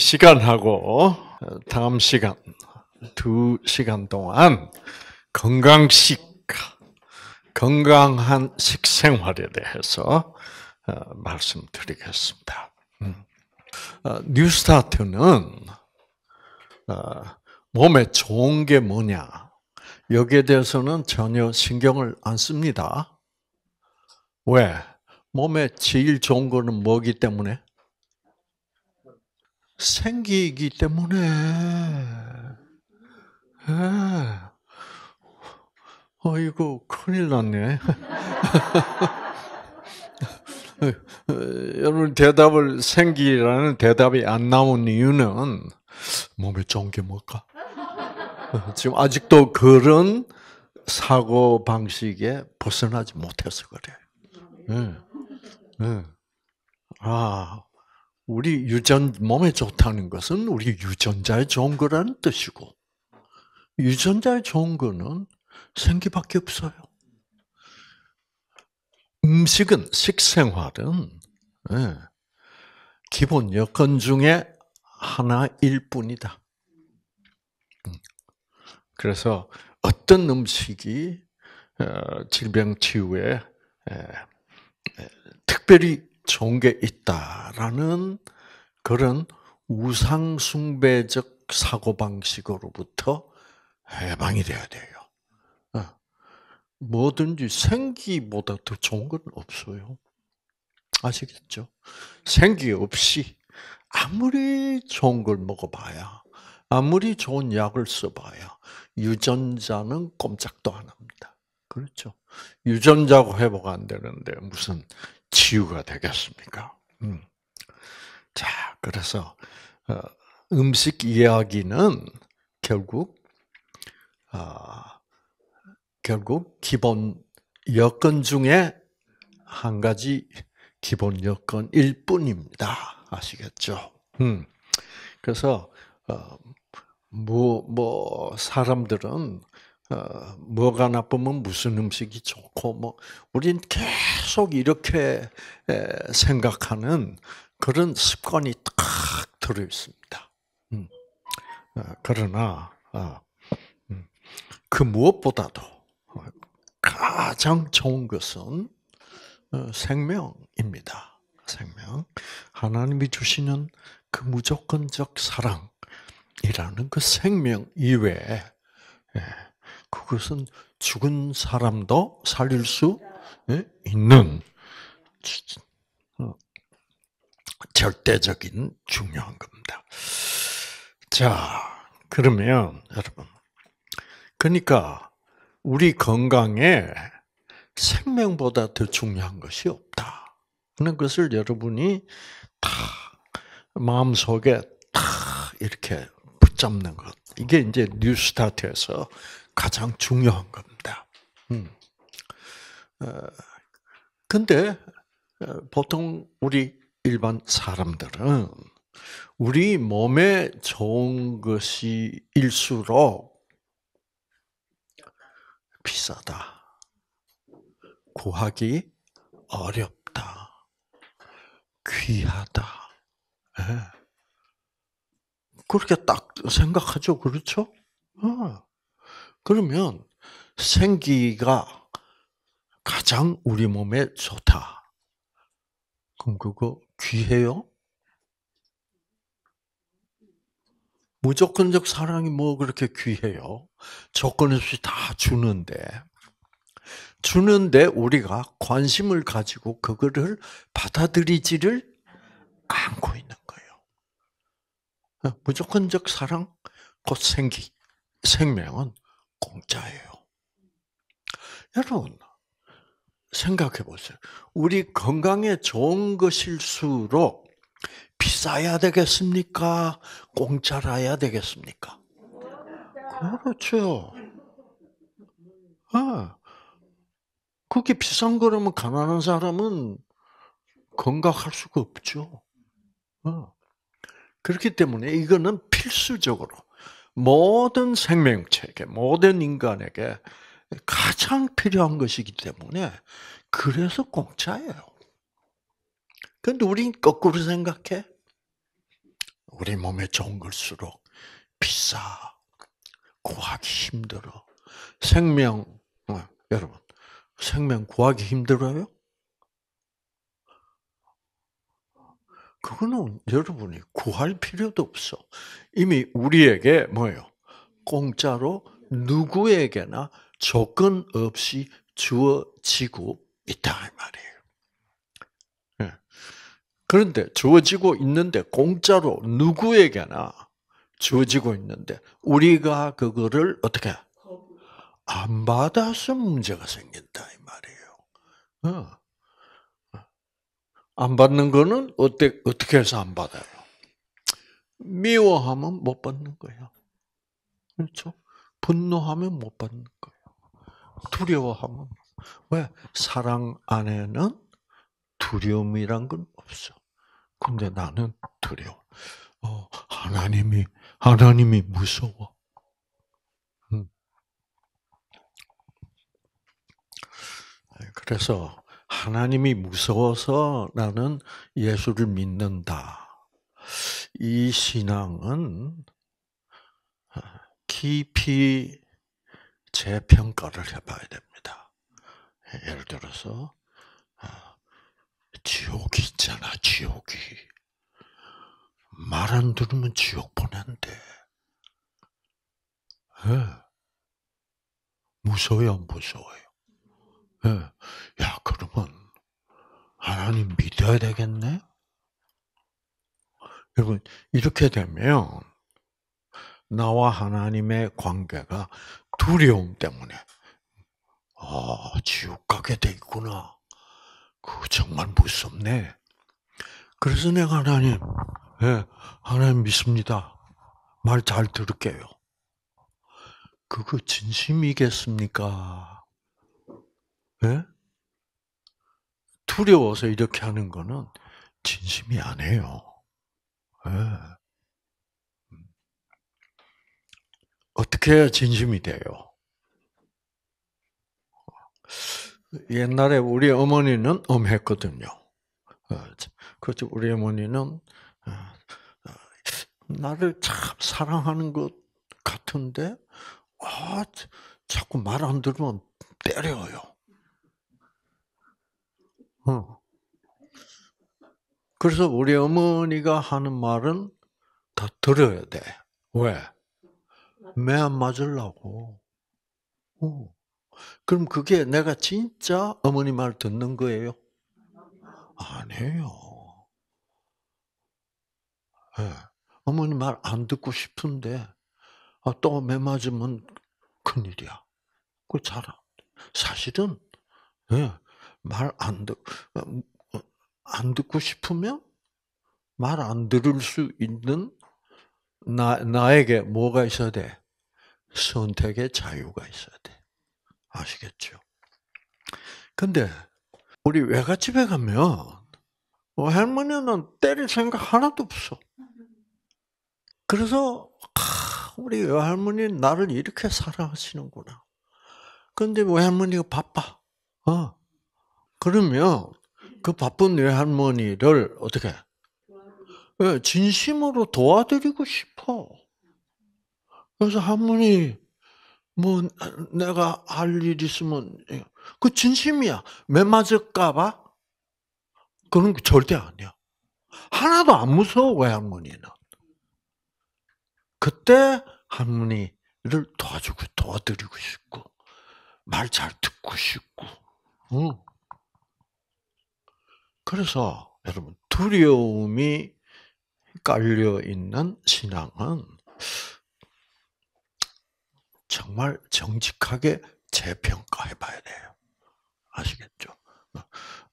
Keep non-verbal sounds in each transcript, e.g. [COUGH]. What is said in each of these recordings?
시간하고 다음 시간 두 시간 동안 건강식 건강한 식생활에 대해서 어, 말씀드리겠습니다. 음. 어, 뉴스타트는 어, 몸에 좋은 게 뭐냐 여기에 대해서는 전혀 신경을 안 씁니다. 왜? 몸에 제일 좋은 거는 뭐기 때문에? 생기기 때문에 네. 어이구 큰일 났네. [LAUGHS] 여러분 대답을 생기라는 대답이 안 나온 이유는 몸에 좋은 게 뭘까? 지금 아직도 그런 사고 방식에 벗어나지 못해서 그래. 네. 네. 아 우리 유전 몸에 좋다는 것은 우리 유전자에 좋은 거라는 뜻이고 유전자에 좋은 거는 생기밖에 없어요. 음식은 식생활은 예, 기본 여건 중에 하나일 뿐이다. 음, 그래서 어떤 음식이 어, 질병 치유에 특별히 좋은 게 있다라는 그런 우상숭배적 사고방식으로부터 해방이 돼야 돼요. 어. 뭐든지 생기보다 더 좋은 건 없어요. 아시겠죠? 생기 없이 아무리 좋은 걸 먹어봐야, 아무리 좋은 약을 써봐야 유전자는 꼼짝도 안 합니다. 그렇죠? 유전자고 회복 안 되는데 무슨 치유가 되겠습니까? 음. 자, 그래서 어, 음식 이야기는 결국 아, 결국 기본 여건 중에 한 가지 기본 여건일 뿐입니다. 아시겠죠? 음. 그래서 뭐뭐 어, 뭐 사람들은 어, 뭐가 나쁘면 무슨 음식이 좋고 뭐 우린 계속 이렇게 생각하는 그런 습관이 딱 들어 있습니다. 음. 어, 그러나 어, 음. 그 무엇보다도 어, 가장 좋은 것은 어, 생명입니다. 생명 하나님이 주시는 그 무조건적 사랑이라는 그 생명 이외에. 예. 그것은 죽은 사람도 살릴 수 예, 있는 어, 절대적인 중요한 겁니다. 자, 그러면 여러분, 그러니까 우리 건강에 생명보다 더 중요한 것이 없다. 그런 것을 여러분이 다 마음속에 다 이렇게 붙잡는 것. 이게 이제 뉴스타트에서 가장 중요한 겁니다. 음. 어, 근데 어, 보통 우리 일반 사람들은 우리 몸에 좋은 것이 일수록 비싸다. 구하기 어렵다. 귀하다. 예. 그렇게 딱 생각하죠. 그렇죠? 어. 그러면 생기가 가장 우리 몸에 좋다. 그럼 그거 귀해요? 무조건적 사랑이 뭐 그렇게 귀해요? 조건 없이 다 주는데. 주는데 우리가 관심을 가지고 그거를 받아들이지를 안고 있는 거예요. 어, 무조건적 사랑, 곧 생기, 생명은 공짜예요. 여러분, 생각해 보세요. 우리 건강에 좋은 것일수록 비싸야 되겠습니까? 공짜라야 되겠습니까? 그렇죠. 아, 예. 그게 비싼 거라면 가난한 사람은 건강할 수가 없죠. 아. 그렇기 때문에 이거는 필수적으로 모든 생명체에게, 모든 인간에게 가장 필요한 것이기 때문에 그래서 공짜예요. 그데 우린 거꾸로 생각해. 우리 몸에 좋은 걸수록 비싸. 구하기 힘들어. 생명, 어, 여러분, 생명 구하기 힘들어요? 그거는 여러분이 구할 필요도 없어. 이미 우리에게 뭐예요? 공짜로 누구에게나 조건 없이 주어지고 있다 이 말이에요. 예. 그런데 주어지고 있는데 공짜로 누구에게나 주어지고 있는데 우리가 그거를 어떻게 안 받아서 문제가 생긴다 이 말이에요. 어. 안 받는 거는 어떻게 해서 안 받아요? 미워하면 못 받는 거예요. 그렇죠? 분노하면 못 받는 거예요. 두려워하면 왜 사랑 안에는 두려움이란 건 없어. 근데 나는 두려워. 어, 하나님이 하나님이 무서워. 음. 그래서 하나님이 무서워서 나는 예수를 믿는다. 이 신앙은 아, 깊이 재평가를 해봐야 됩니다. 예, 예를 들어서 아, 지옥이 있잖아, 지옥이. 말 안 들으면 지옥 보낸대. 네. 무서워요, 무서워요? 네. 야, 그러면 하나님 믿어야 되겠네? 여러분 이렇게 되면 나와 하나님의 관계가 두려움 때문에 아 지옥 가게 돼 있구나. 그 정말 무섭네. 그래서 내가 하나님, 예, 하나님 믿습니다. 말 잘 들을게요. 그거 진심이겠습니까? 예? 두려워서 이렇게 하는 거는 진심이 아니에요. 예. 어떻게 진심이 돼요? 옛날에 우리 어머니는 엄했거든요. 예, 그렇죠. 우리 어머니는 예, 어, 나를 참 사랑하는 것 같은데, 아, 자꾸 말 안 들으면 때려요. 어. 그래서 우리 어머니가 하는 말은 다 들어야 돼. 왜? 매 안 맞으려고. 어. 그럼 그게 내가 진짜 어머니 말 듣는 거예요? 아니에요. 네. 어머니 말 안 듣고 싶은데 아, 또매 맞으면 큰일이야. 그잘 사실은 네. 예, 말안 듣. 어, 안 듣고 싶으면 말 안 들을 수 있는 나, 나에게 뭐가 있어야 돼? 선택의 자유가 있어야 돼. 아시겠죠? 근데 우리 외갓집에 가면 뭐 할머니는 때릴 생각 하나도 없어. 그래서 아, 우리 외할머니 나를 이렇게 사랑하시는구나. 근데 외할머니가 바빠. 어. 그러면 그 바쁜 외할머니를 어떻게 예, 진심으로 도와드리고 싶어. 그래서 할머니 뭐 내가 할 일 있으면 예. 그 진심이야. 매 맞을까봐 그런 거 절대 아니야. 하나도 안 무서워 외할머니는. 그때 할머니를 도와주고 도와드리고 싶고 말 잘 듣고 싶고. 응. 그래서 여러분 두려움이 깔려 있는 신앙은 정말 정직하게 재평가해 봐야 돼요. 아시겠죠? 어,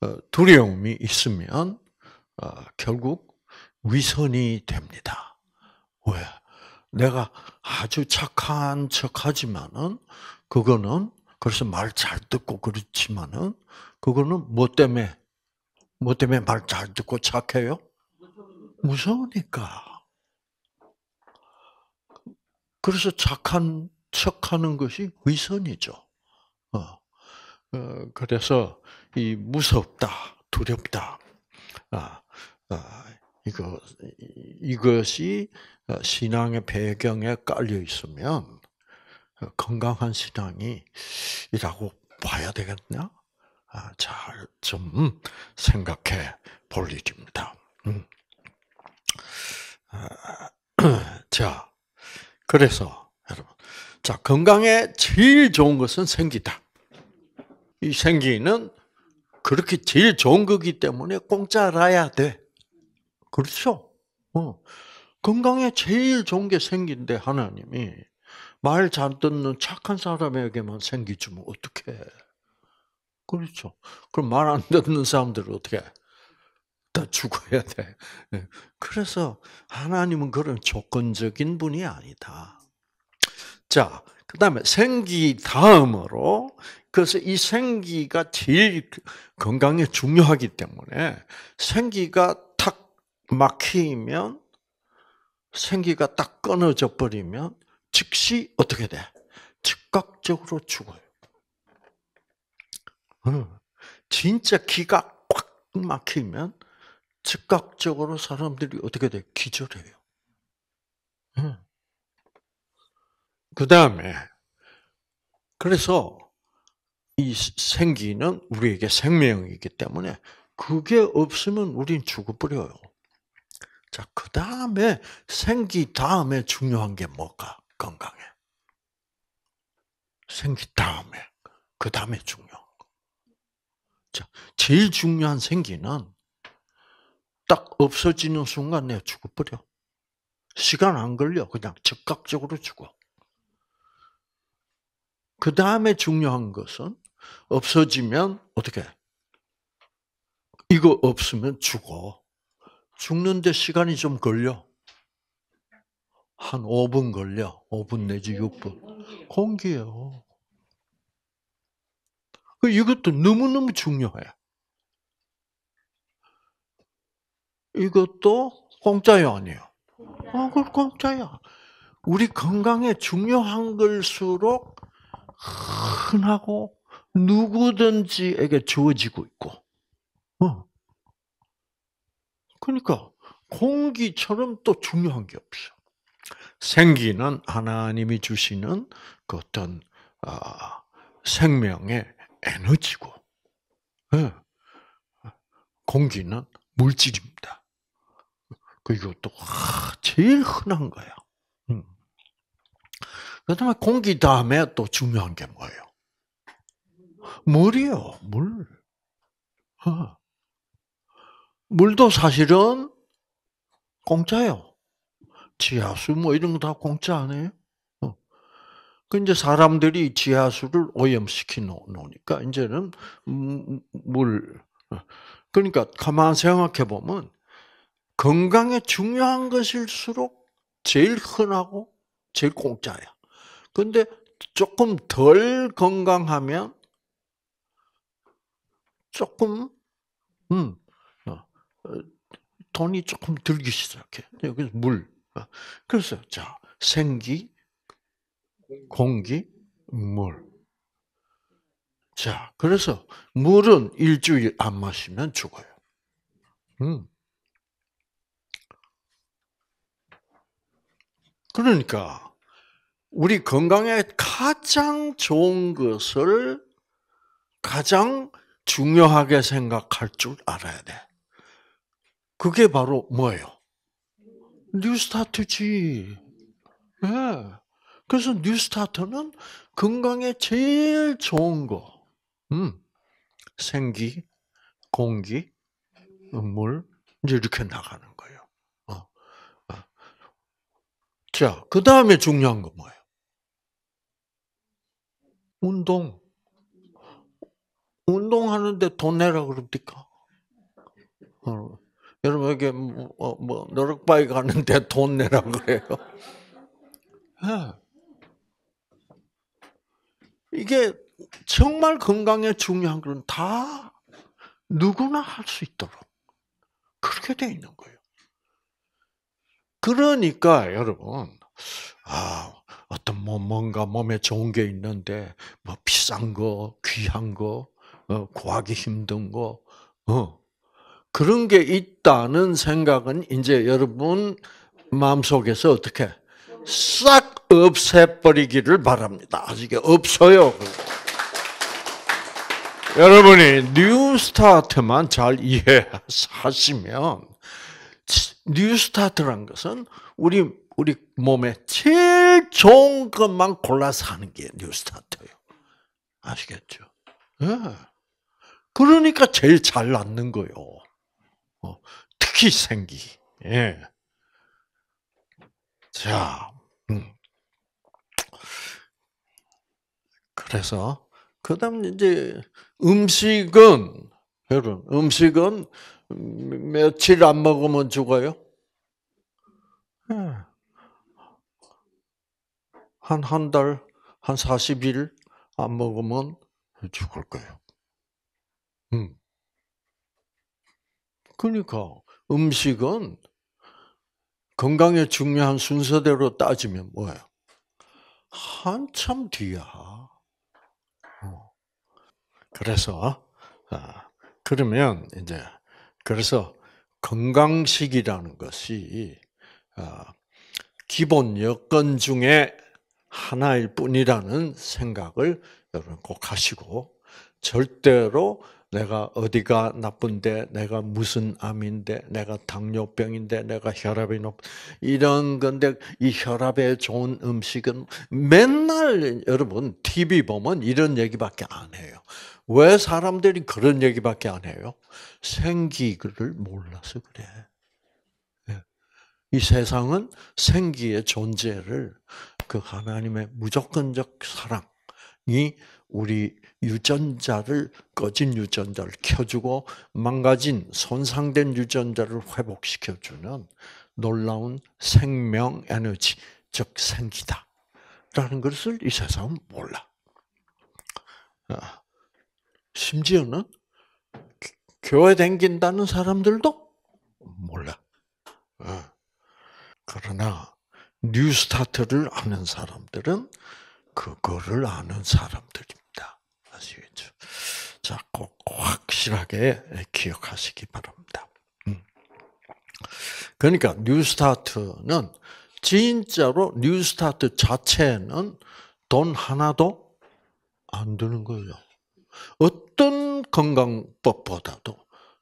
어, 두려움이 있으면 어, 결국 위선이 됩니다. 왜? 내가 아주 착한 척 하지만은 그거는 그래서 말 잘 듣고 그렇지만은 그거는 뭐 때문에 뭐 때문에 말 잘 듣고 착해요? 무서우니까. 그래서 착한 척 하는 것이 위선이죠. 어, 어. 그래서 이 무섭다, 두렵다. 아, 아, 이거 이것이 어, 신앙의 배경에 깔려 있으면 어, 건강한 신앙이라고 봐야 되겠냐? 아, 잘좀 생각해 볼 일입니다. 음. 아, [CLEARS THROAT] 자, 그래서 여러분, 자 건강에 제일 좋은 것은 생기다. 이 생기는 그렇게 제일 좋은 거기 때문에 공짜라야 돼. 그렇죠? 어. 건강에 제일 좋은 게 생긴데 하나님이 말 잘 듣는 착한 사람에게만 생기주면 뭐, 어떡해. 그렇죠. 그럼 말 안 듣는 사람들을 어떻게 다 죽어야 돼. 예. 그래서 하나님은 그런 조건적인 분이 아니다. 자, 그 다음에 생기 다음으로, 그래서 이 생기가 제일 건강에 중요하기 때문에 생기가 탁 막히면, 생기가 딱 끊어져 버리면 즉시 어떻게 돼? 즉각적으로 죽어요. 어, 진짜 기가 꽉 막히면 즉각적으로 사람들이 어떻게 돼? 기절해요. 그 다음에, 그래서 이 생기는 우리에게 생명이기 때문에 그게 없으면 우린 죽어버려요. 자, 그 다음에 생기 다음에 중요한 게 뭘까? 건강에. 생기 다음에. 그 다음에 중요. 자, 제일 중요한 생기는 딱 없어지는 순간 내가 죽어버려. 시간 안 걸려. 그냥 즉각적으로 죽어. 그 다음에 중요한 것은 없어지면 어떻게? 이거 없으면 죽어. 죽는데 시간이 좀 걸려. 한 5분 걸려. 5분 내지 6분. 공기예요. 그 이것도 너무너무 중요해. 이것도 공짜요, 아니에요? 어, 그 공짜야. 우리 건강에 중요한 걸수록 흔하고 누구든지에게 주어지고 있고. 어. 그러니까 공기처럼 또 중요한 게 없어. 생기는 하나님이 주시는 그 어떤 아, 생명의 에너지고, 네. 공기는 물질입니다. 그것도 아, 제일 흔한 거야. 음. 그다음에 공기 다음에 또 중요한 게 뭐예요? 물이요, 물. 예. 물도 사실은 공짜요. 지하수 뭐 이런 거 다 공짜 아니에요? 그 이제 사람들이 지하수를 오염시키 놓으니까 이제는 음, 물 어. 그러니까 가만 생각해 보면 건강에 중요한 것일수록 제일 흔하고 제일 공짜야. 근데 조금 덜 건강하면 조금 음 어, 어, 돈이 조금 들기 시작해. 여기 물. 그래서 자 생기 공기, 물. 자, 그래서 물은 일주일 안 마시면 죽어요. 음. 그러니까 우리 건강에 가장 좋은 것을 가장 중요하게 생각할 줄 알아야 돼. 그게 바로 뭐예요? 뉴스타트지. 네. 그래서 뉴스타트는 건강에 제일 좋은 거, 음, 생기, 공기, 물 이제 이렇게 나가는 거예요. 어, 어. 자, 그 다음에 중요한 건 뭐예요? 운동. 운동하는데 돈 내라 그럽니까? 어. 여러분 이게 뭐, 어, 뭐 노력바위 가는데 돈 내라 그래요? 네. [LAUGHS] 이게 정말 건강에 중요한 건다 누구나 할 수 있도록 그렇게 돼 있는 거예요. 그러니까 여러분, 아, 어떤 뭐 뭔가 몸에 좋은 게 있는데 뭐 비싼 거, 귀한 거, 어, 구하기 힘든 거, 어, 그런 게 있다는 생각은 이제 여러분 마음속에서 어떻게 싹 없애버리기를 바랍니다. 아직 없어요. 여러분이 뉴스타트만 잘 이해하시면 뉴스타트란 것은 우리 우리 몸에 제일 좋은 것만 골라서 하는 게 뉴스타트예요. 아시겠죠? 예. 그러니까 제일 잘 낫는 거요. 어, 특히 생기. 예. 자, 음. 그래서 그다음 이제 음식은 여러분 음식은 며칠 안 먹으면 죽어요. 한한 예. 달, 한 40일 안 먹으면 죽을 거예요. 음. 그러니까 음식은 건강에 중요한 순서대로 따지면 뭐예요? 한참 뒤야. 어. 그래서 아, 그러면 이제 그래서 건강식이라는 것이 아, 기본 여건 중에 하나일 뿐이라는 생각을 여러분 꼭 하시고 절대로 내가 어디가 나쁜데, 내가 무슨 암인데, 내가 당뇨병인데, 내가 혈압이 높, 이런 건데, 이 혈압에 좋은 음식은 맨날 여러분, TV 보면 이런 얘기밖에 안 해요. 왜 사람들이 그런 얘기밖에 안 해요? 생기를 몰라서 그래. 예. 이 세상은 생기의 존재를 그 하나님의 무조건적 사랑이 우리 유전자를 꺼진 유전자를 켜주고 망가진 손상된 유전자를 회복시켜주는 놀라운 생명 에너지 즉 생기다라는 것을 이 세상은 몰라. 어. 심지어는 교회 댕긴다는 사람들도 몰라. 어. 그러나 뉴스타트를 아는 사람들은 그거를 아는 사람들입니다. 자, 꼭 확실하게 기억하시기 바랍니다. 음. 그러니까 뉴스타트는 진짜로 뉴스타트 자체는 돈 하나도 안 드는 거예요. 어떤 건강법보다도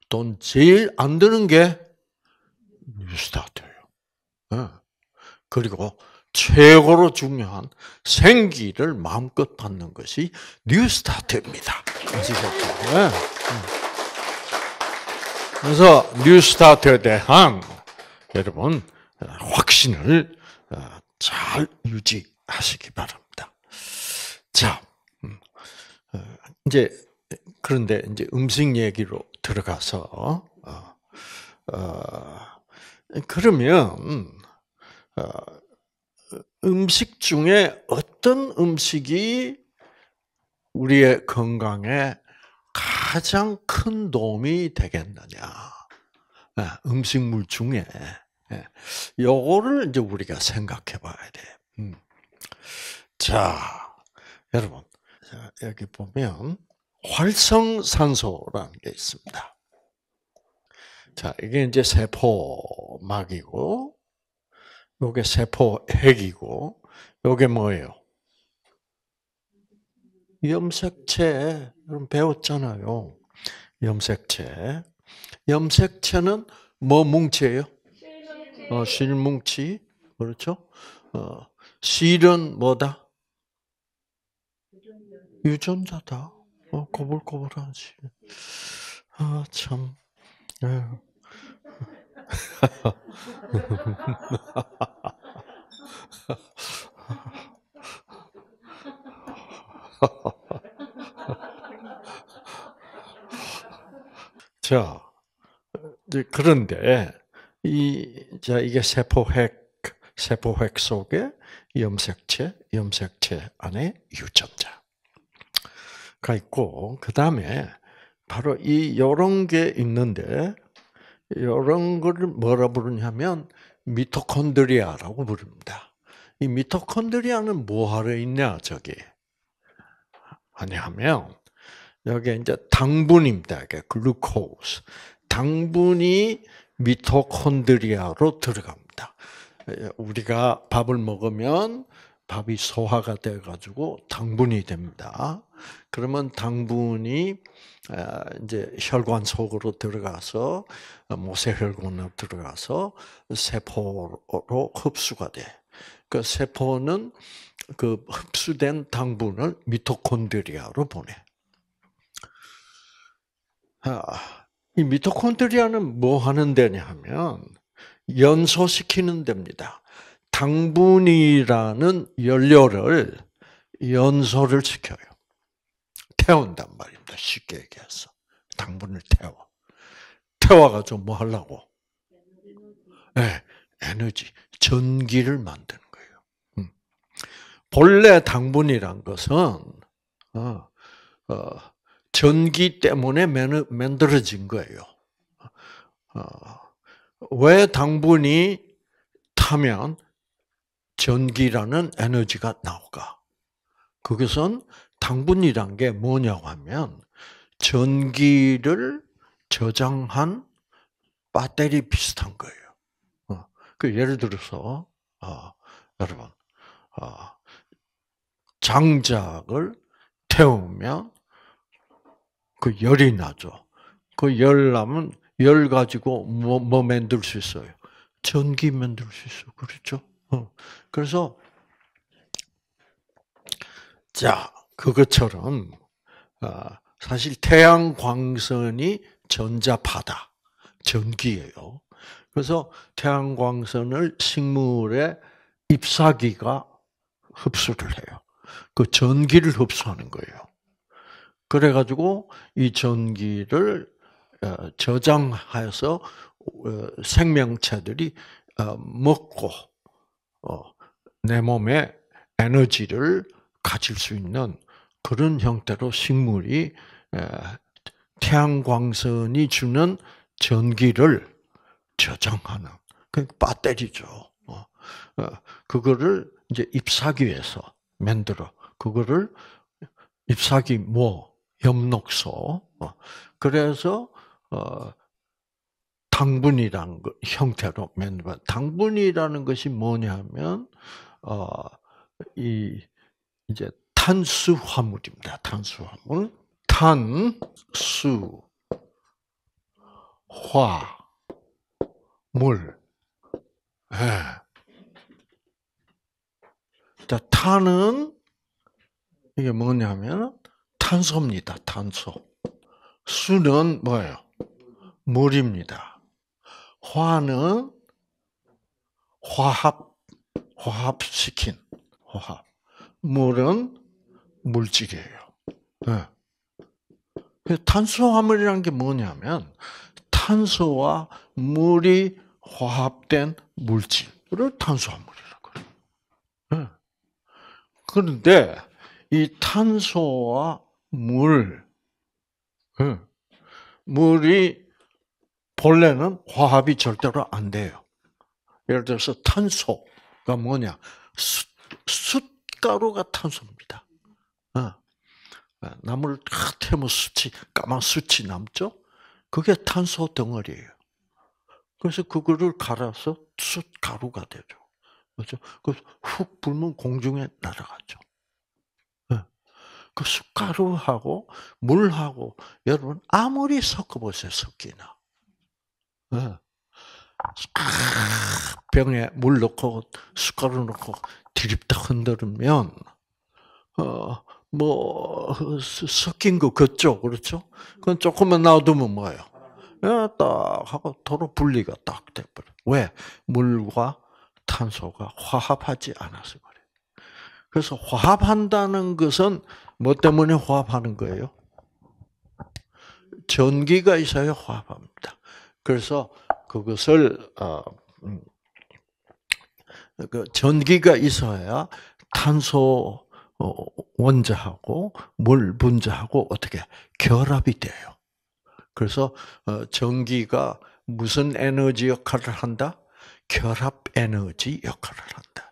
돈 제일 안 드는 게 뉴스타트예요. 예. 그리고 최고로 중요한 생기를 마음껏 받는 것이 뉴스타트입니다. 아시겠죠? 네. 음. 그래서 뉴스타트에 대한 여러분 확신을 어, 잘 유지하시기 바랍니다. 자, 음, 어, 이제 그런데 이제 음식 얘기로 들어가서 어, 어, 그러면 음, 어, 음식 중에 어떤 음식이 우리의 건강에 가장 큰 도움이 되겠느냐. 예, 음식물 중에. 예, 요거를 이제 우리가 생각해 봐야 돼. 음. 자, 여러분. 여기 보면 활성산소라는 게 있습니다. 자, 이게 이제 세포막이고, 요게 세포핵이고, 요게 뭐예요? 염색체, 여러분 배웠잖아요. 염색체. 염색체는 뭐 뭉치예요? 어, 실뭉치. 그렇죠? 어, 실은 뭐다? 유전자다. 어, 고불고불하지. 아, 참. 에휴. [LAUGHS] 자, 그런데 이자 이게 세포핵 세포핵 속에 염색체 염색체 안에 유전자가 있고 그 다음에 바로 이 요런 게 있는데 이런 거를 뭐라 부르냐면 미토콘드리아라고 부릅니다. 이 미토콘드리아는 뭐하러 있냐 저기 아니하면 여기 이제 당분입니다. 글루코스 당분이 미토콘드리아로 들어갑니다. 우리가 밥을 먹으면 밥이 소화가 돼가지고 당분이 됩니다. 그러면 당분이 아, 이제 혈관 속으로 들어가서 어, 모세혈관으로 들어가서 세포로 흡수가 돼. 그 세포는 그 흡수된 당분을 미토콘드리아로 보내. 아, 이 미토콘드리아는 뭐 하는 데냐 하면 연소시키는 데입니다. 당분이라는 연료를 연소를 시켜요. 태운단 말입니다. 쉽게 얘기해서. 당분을 태워. 태워가지고 뭐 하려고? 네, 에너지, 전기를 만드는 거예요. 음. 본래 당분이란 것은 어, 어, 전기 때문에 만들어진 거예요. 어, 어, 왜 당분이 타면 전기라는 에너지가 나올까 그것은 당분이란 게 뭐냐고 하면 전기를 저장한 배터리 비슷한 거예요. 어, 그 예를 들어서 어, 여러분 어, 장작을 태우면 그 열이 나죠. 그 열 나면 열 가지고 뭐, 뭐 만들 수 있어요? 전기 만들 수 있어. 그렇죠? [LAUGHS] 그래서 자 그것처럼 아, 사실 태양 광선이 전자파다 전기예요. 그래서 태양 광선을 식물의 잎사귀가 흡수를 해요. 그 전기를 흡수하는 거예요. 그래가지고 이 전기를 어, 저장해서 어, 생명체들이 어, 먹고 어, 내 몸에 에너지를 가질 수 있는 그런 형태로 식물이 태양광선이 주는 전기를 저장하는 그 배터리죠. 어, 어, 그거를 이제 잎사귀에서 만들어 그거를 잎사귀 모 엽록소 그래서 당분이라는 것, 형태로 만든 당분이라는 것이 뭐냐면 어, 이 이제 탄수화물입니다. 탄수화물. 탄, 수, 화, 물. 예. 자, 탄은 이게 뭐냐면 탄소입니다. 탄소. 수는 뭐예요? 물입니다. 화는 화합, 화합시킨 화합. 물은 물질이에요. 네. 그 탄수화물이란 게 뭐냐면 탄소와 물이 화합된 물질을 탄수화물이라고 그래요. 네. 그런데 이 탄소와 물, 네. 물이 본래는 화합이 절대로 안 돼요. 예를 들어서 탄소가 뭐냐? 숯, 숯가루가 탄소입니다. 어. 어, 나무를 탁 태면 숯이, 까만 숯이 남죠? 그게 탄소 덩어리예요. 그래서 그거를 갈아서 숯가루가 되죠. 그죠 그래서 훅 불면 공중에 날아가죠. 어. 그 숯가루하고 물하고 여러분 아무리 섞어보세요, 섞이나. 예. 병에 물 넣고 숟가락 넣고 드립다 흔들면 어뭐 섞인 거 그쪽 그렇죠? 그건 조금만 놔두면 뭐예요? 예, 딱 하고 도로 분리가 딱 돼버려. 왜 물과 탄소가 화합하지 않아서 그래. 그래서 화합한다는 것은 뭐 때문에 화합하는 거예요? 전기가 있어야 화합합니다. 그래서 그것을 어그 음, 전기가 있어야 탄소 어, 원자하고 물 분자하고 어떻게 결합이 돼요. 그래서 어, 전기가 무슨 에너지 역할을 한다? 결합 에너지 역할을 한다.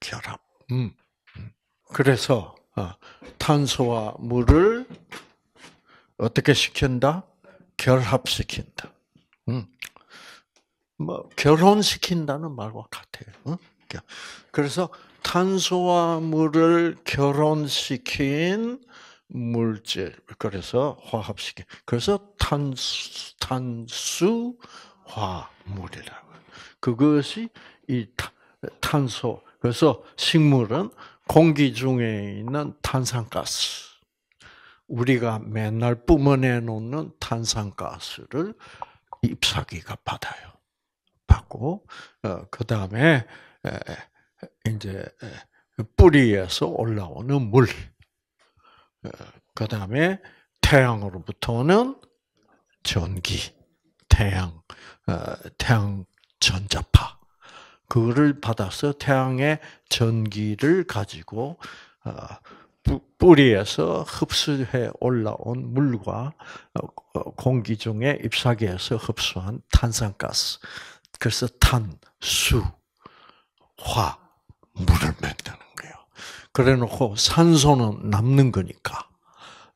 결합. 음. 음. 그래서 어, 탄소와 물을 어떻게 시킨다? 결합시킨다. 음. 뭐 결혼시킨다는 말과 같아요. 응? 그러니까 그래서 탄소화물을 결혼시킨 물질, 그래서 화합시킨, 그래서 탄수, 탄수화물이라고. 그것이 이 탄소, 그래서 식물은 공기 중에 있는 탄산가스, 우리가 맨날 뿜어내놓는 탄산가스를 잎사귀가 받아요. 받고 어, 그 다음에 이제 뿌리에서 올라오는 물, 어, 그 다음에 태양으로부터는 전기, 태양, 어, 태양 전자파. 그거를 받아서 태양의 전기를 가지고 뿌리에서 흡수해 올라온 물과 어, 어, 공기 중에 잎사귀에서 흡수한 탄산가스. 그래서 탄수, 화, 물을 만드는 거예요. 그래 놓고 산소는 남는 거니까.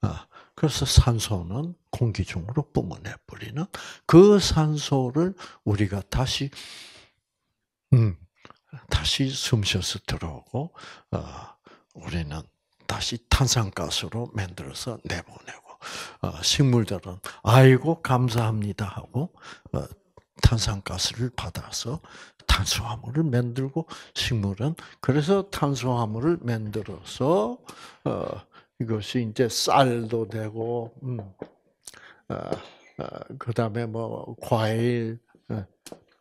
어, 그래서 산소는 공기 중으로 뿜어내 버리는 그 산소를 우리가 다시 음, 다시 숨쉬어서 들어오고 어, 우리는 다시 탄산가스로 만들어서 내보내고 어, 식물들은 아이고 감사합니다 하고 어, 탄산가스를 받아서 탄수화물을 만들고 식물은 그래서 탄수화물을 만들어서 어, 이것이 이제 쌀도 되고 음, 그다음에 뭐 과일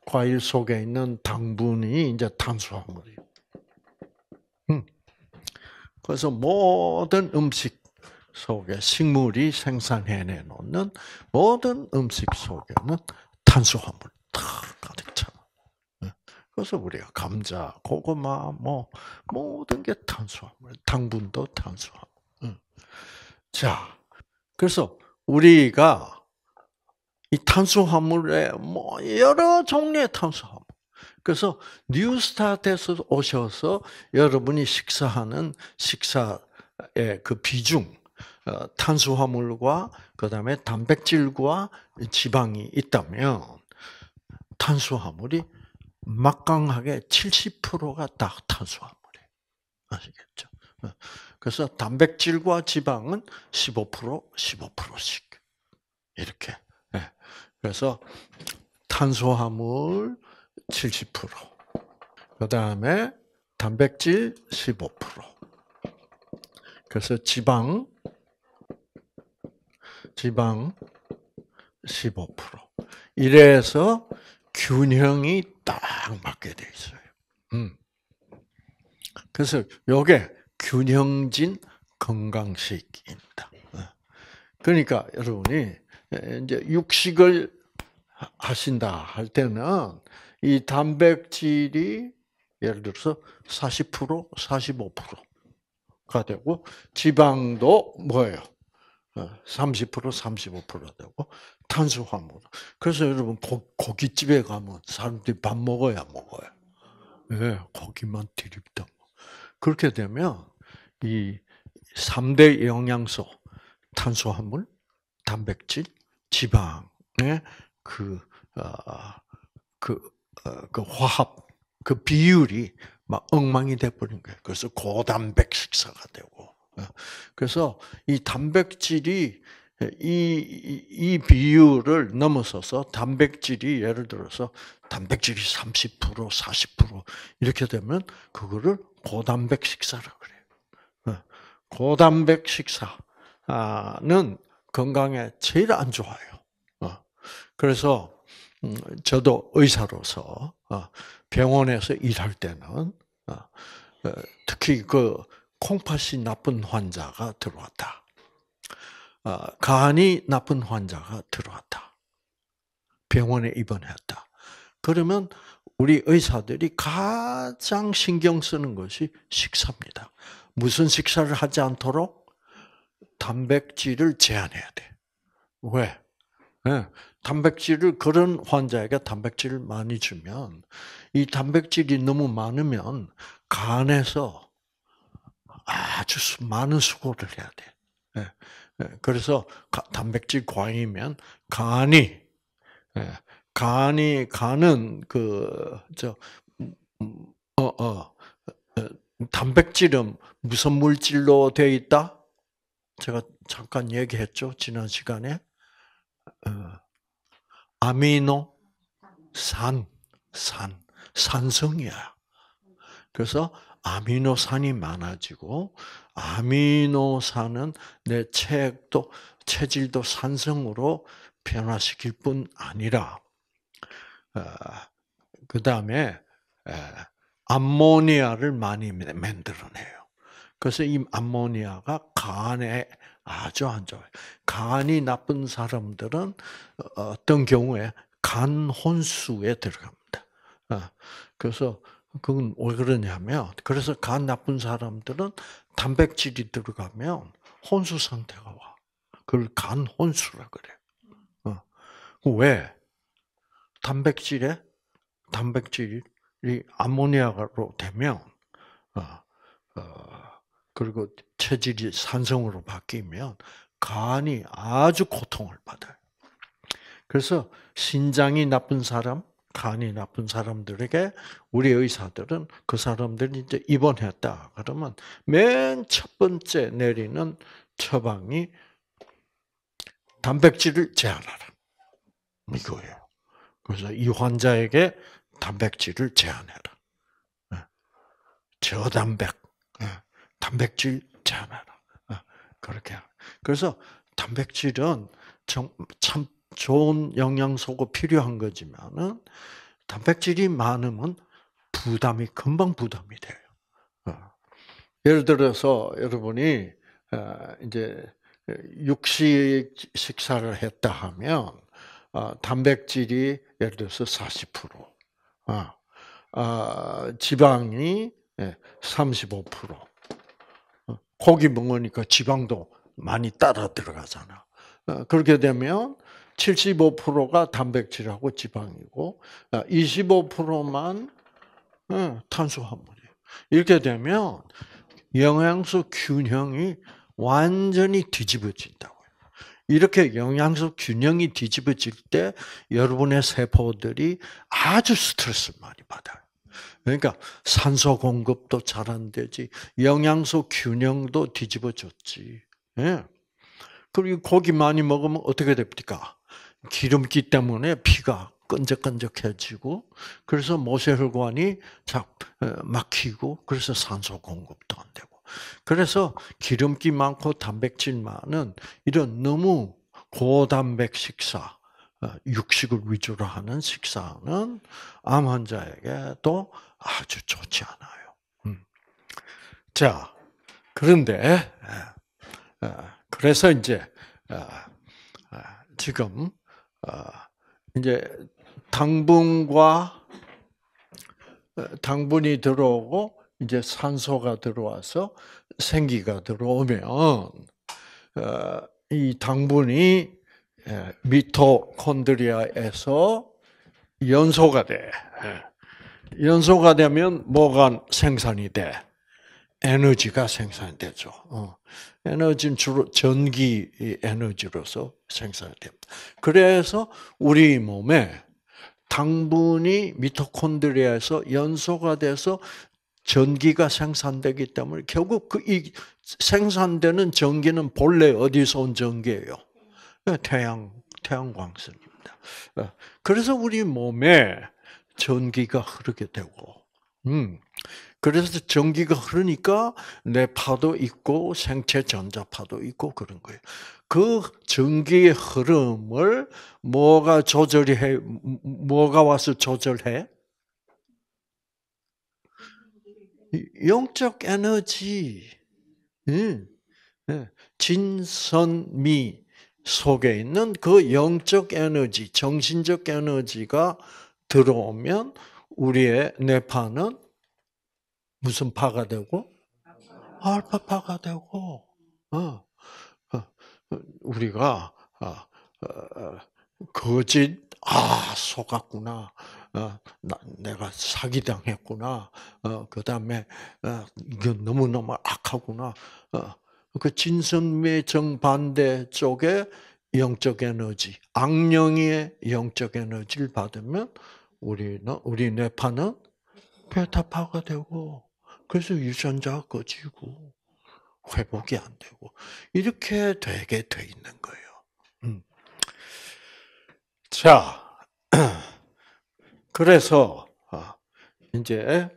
과일 속에 있는 당분이 이제 탄수화물이에요. 그래서 모든 음식 속에 식물이 생산해내 놓는 모든 음식 속에는 탄수화물 다 가득 차. 예. 그래서 우리가 감자, 고구마, 뭐 모든 게 탄수화물, 당분도 탄수화물. 예. 자, 그래서 우리가 이 탄수화물에 뭐 여러 종류의 탄수화물 그래서 뉴스타트에서 오셔서 여러분이 식사하는 식사의 그 비중, 어, 탄수화물과 그다음에 단백질과 지방이 있다면 탄수화물이 막강하게 70%가 다 탄수화물이에요. 아시겠죠? 어, 그래서 단백질과 지방은 15% 15%씩 이렇게. 예. 그래서 탄수화물, 70%. 그 다음에 단백질 15%. 그래서 지방, 지방 15%. 이래서 균형이 딱 맞게 돼 있어요. 음. 그래서 요게 균형진 건강식입니다. 어. 그러니까 여러분이 이제 육식을 하신다 할 때는 이 단백질이 예를 들어서 40%, 45%가 되고 지방도 뭐예요? 30%, 어, 35% 되고 탄수화물. 그래서 여러분 고,깃집에 가면 사람들이 밥 먹어야 먹어요. 네, 고기만 드립다. 그렇게 되면 이 3대 영양소 탄수화물, 단백질, 지방의 그, 어, 그 어, 그 화합 그 비율이 막 엉망이 돼버린 거예요. 그래서 고단백 식사가 되고 어, 그래서 이 단백질이 이, 이 비율을 넘어서서 단백질이 예를 들어서 단백질이 30% 40% 이렇게 되면 그거를 고단백 식사라 그래요. 어, 고단백 식사는 건강에 제일 안 좋아요. 그래서 음, 저도 의사로서 어, 병원에서 일할 때는 어, 어, 특히 그 콩팥이 나쁜 환자가 들어왔다. 간이 나쁜 환자가 들어왔다. 병원에 입원했다. 그러면 우리 의사들이 가장 신경 쓰는 것이 식사입니다. 무슨 식사를 하지 않도록 단백질을 제한해야 돼. 왜? 예. 단백질을 그런 환자에게 단백질을 많이 주면 이 단백질이 너무 많으면 간에서 아주 많은 수고를 해야 돼. 예, 예. 그래서 단백질 과잉이면 간이 예, 간이 간은 그저 어, 어, 어, 단백질은 무슨 물질로 되어 있다? 제가 잠깐 얘기했죠 지난 시간에. 어. 아미노 산, 산, 산성이야. 그래서 아미노산이 많아지고 아미노산은 내 체액도 체질도 산성으로 변화시킬 뿐 아니라 어, 그 다음에 암모니아를 많이 만들어내요. 그래서 이 암모니아가 간에 아주 안 좋아요. 간이 나쁜 사람들은 어, 어떤 경우에 간 혼수에 들어갑니다. 어, 그래서 그건 왜 그러냐면 그래서 간 나쁜 사람들은 단백질이 들어가면 혼수 상태가 와. 그걸 간 혼수라 그래. 어, 그 왜? 단백질에 단백질이 아모니아로 되면 어, 어, 그리고 체질이 산성으로 바뀌면 간이 아주 고통을 받아요. 그래서 신장이 나쁜 사람, 간이 나쁜 사람들에게 우리 의사들은 그 사람들이 이제 입원했다. 그러면 맨 첫 번째 내리는 처방이 단백질을 제한하라. 이거예요. 그래서 이 환자에게 단백질을 제한해라. 예. 저단백. 단백질 참여라. 어, 그렇게. 그래서 단백질은 참 좋은 영양소고 필요한 거지만은 단백질이 많으면 부담이 금방 부담이 돼요. 어. 예를 들어서 여러분이 어, 이제 육식 식사를 했다 하면 단백질이 예를 들어서 40%, 지방이 35%, 예, 고기 먹으니까 지방도 많이 따라 들어가잖아. 어, 그렇게 되면 75%가 단백질하고 지방이고 25%만 어, 어, 탄수화물이에요. 이렇게 되면 영양소 균형이 완전히 뒤집어진다고요. 이렇게 영양소 균형이 뒤집어질 때 여러분의 세포들이 아주 스트레스 많이 받아요. 그러니까 산소 공급도 잘 안 되지, 영양소 균형도 뒤집어졌지. 예. 그리고 고기 많이 먹으면 어떻게 됩니까? 기름기 때문에 피가 끈적끈적해지고, 그래서 모세혈관이 어, 막히고, 그래서 산소 공급도 안 되고. 그래서 기름기 많고 단백질 많은 이런 너무 고단백 식사, 어, 육식을 위주로 하는 식사는 암 환자에게 도 아주 좋지 않아요. 음. 자, 그런데 그래서 이제 지금 어, 이제 당분과 당분이 들어오고 이제 산소가 들어와서 생기가 들어오면 어, 이 당분이 미토콘드리아에서 연소가 돼. 연소가 되면 뭐가 생산이 돼? 에너지가 생산되죠. 어. 에너지는 주로 전기 에너지로서 생산됩니다. 그래서 우리 몸에 당분이 미토콘드리아에서 연소가 돼서 전기가 생산되기 때문에 결국 그이 생산되는 전기는 본래 어디서 온 전기예요? 태양 태양광선입니다. 어. 그래서 우리 몸에 전기가 흐르게 되고, 음. 그래서 전기가 흐르니까 내 파도 있고 생체 전자 파도 있고 그런 거예요. 그 전기의 흐름을 뭐가 조절이 해, 뭐가 와서 조절해? 영적 에너지, 예. 예. 진선미 속에 있는 그 영적 에너지, 정신적 에너지가 들어오면 우리의 뇌파는 무슨 파가 되고 알파파가 되고 어. 어 우리가 어, 어, 거짓 아 속았구나 나, 내가 사기당했구나. 그 다음에, 이건 너무너무 악하구나. 그 진선미의 정반대 쪽에 영적 에너지, 악령의 영적 에너지를 받으면 우리는 우리 뇌파는 베타파가 되고 그래서 유전자가 꺼지고 회복이 안 되고 이렇게 되게 돼 있는 거예요. 음. 자, [CLEARS THROAT] 그래서 아, 이제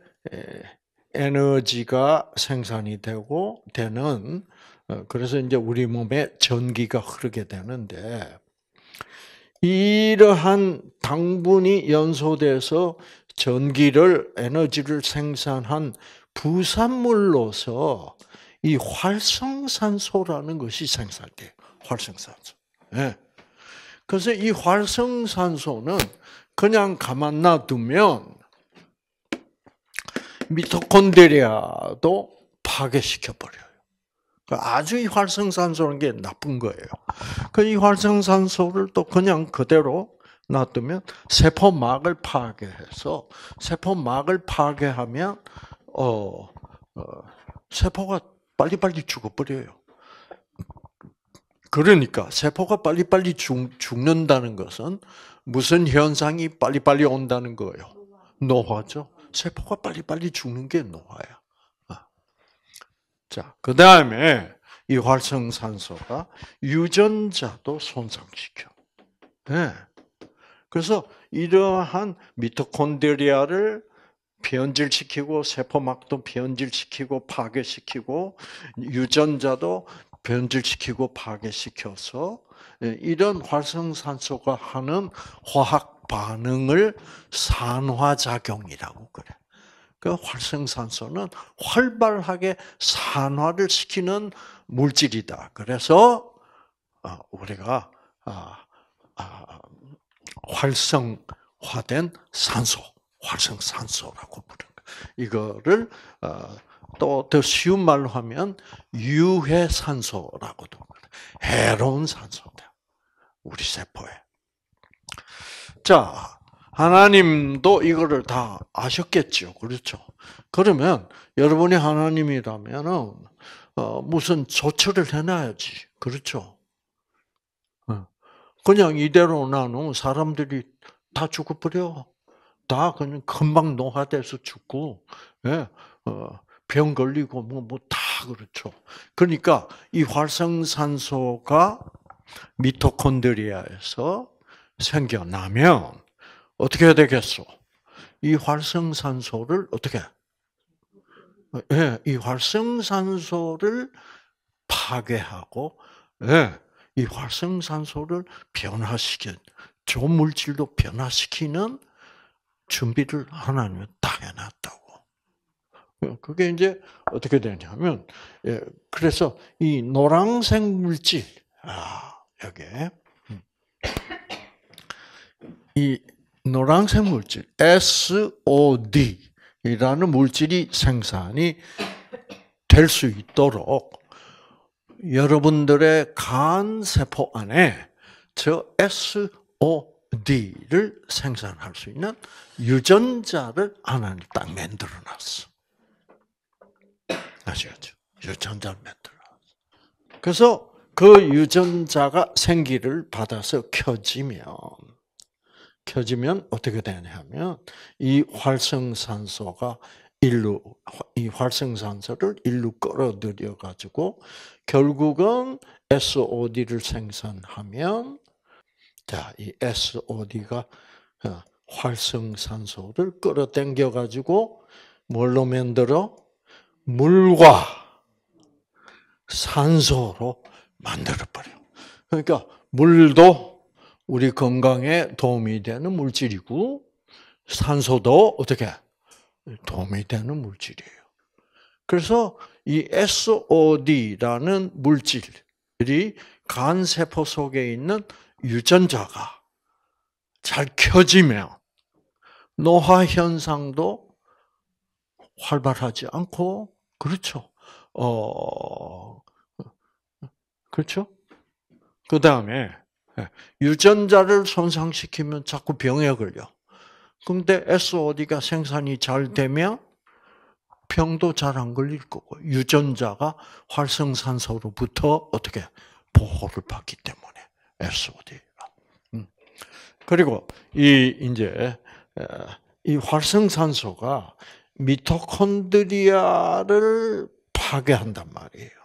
에너지가 생산이 되고 되는 어, 그래서 이제 우리 몸에 전기가 흐르게 되는데 이러한 당분이 연소돼서 전기를 에너지를 생산한 부산물로서 이 활성산소라는 것이 생산돼요. 활성산소. 네. 그래서 이 활성산소는 그냥 가만 놔두면 미토콘드리아도 파괴시켜 버려요. 그 아주 이 활성산소라는 게 나쁜 거예요. 그 이 활성산소를 또 그냥 그대로 놔두면 세포막을 파괴해서 세포막을 파괴하면 어, 어 세포가 빨리빨리 죽어버려요. 그러니까 세포가 빨리빨리 죽, 죽는다는 것은 무슨 현상이 빨리빨리 온다는 거예요? 노화죠. 세포가 빨리빨리 죽는 게 노화야. 자, 그 다음에 이 활성산소가 유전자도 손상시켜. 네. 그래서 이러한 미토콘드리아를 변질시키고 세포막도 변질시키고 파괴시키고 유전자도 변질시키고 파괴시켜서 예, 이런 활성산소가 하는 화학 반응을 산화작용이라고 그래. 그 활성산소는 활발하게 산화를 시키는 물질이다. 그래서 어, 우리가 아, 아, 활성화된 산소, 활성산소라고 부르 거. 이거를 어, 또더 쉬운 말로 하면 유해산소라고도 합니다. 해로운 산소다. 우리 세포에. 자, 하나님도 이거를 다 아셨겠죠. 그렇죠. 그러면 여러분이 하나님이라면 어, 무슨 조처를 해놔야지. 그렇죠. 어. 그냥 이대로 나는 사람들이 다 죽어버려. 다 그냥 금방 노화돼서 죽고, 예, 어, 병 걸리고, 뭐, 뭐, 다 그렇죠. 그러니까 이 활성산소가 미토콘드리아에서 생겨나면, 어떻게 해야 되겠어? 이 활성산소를 어떻게? 예, 이 활성산소를 파괴하고, 예, 이 활성산소를 변화시킨, 조 물질도 변화시키는 준비를 하나님은 다 해놨다고. 그게 이제 어떻게 되냐면, 예, 그래서 이 노란색 물질, 아, 여기에, 음, 이 노란색 물질 SOD이라는 물질이 생산이 될 수 있도록 여러분들의 간 세포 안에 저 SOD를 생산할 수 있는 유전자를 하나님 딱 만들어 놨어. 아시겠죠? 유전자만들어 그래서 그 유전자가 생기를 받아서 켜지면 켜지면 어떻게 되냐면 이 활성산소가 일루이 활성산소를 일루 끌어들여 가지고 결국은 SOD를 생산하면 자, 이 SOD가 어, 활성산소를 끌어당겨 가지고 뭘로 만들어? 물과 산소로 만들어 버려. 그러니까 물도 우리 건강에 도움이 되는 물질이고 산소도 어떻게 도움이 되는 물질이에요. 그래서 이 SOD라는 물질이 간 세포 속에 있는 유전자가 잘 켜지면 노화 현상도 활발하지 않고 그렇죠. 어 그렇죠. 그 다음에 예, 유전자를 손상시키면 자꾸 병에 걸려. 근데 SOD가 생산이 잘 되면 병도 잘 안 걸릴 거고 유전자가 활성산소로부터 어떻게 보호를 받기 때문에 SOD. 음. 그리고 이 이제 이 활성산소가 미토콘드리아를 파괴한단 말이에요.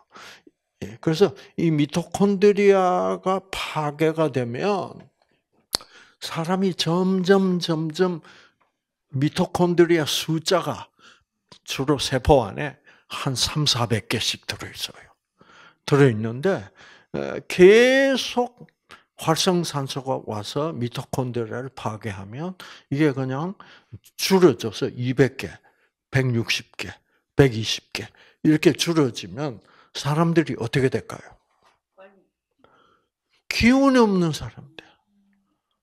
예, 그래서 이 미토콘드리아가 파괴가 되면 사람이 점점 점점 미토콘드리아 숫자가 주로 세포 안에 한 3, 400개씩 들어있어요. 들어있는데 계속 활성산소가 와서 미토콘드리아를 파괴하면 이게 그냥 줄어져서 200개, 160개, 120개 이렇게 줄어지면 사람들이 어떻게 될까요? 기운이 없는 사람들.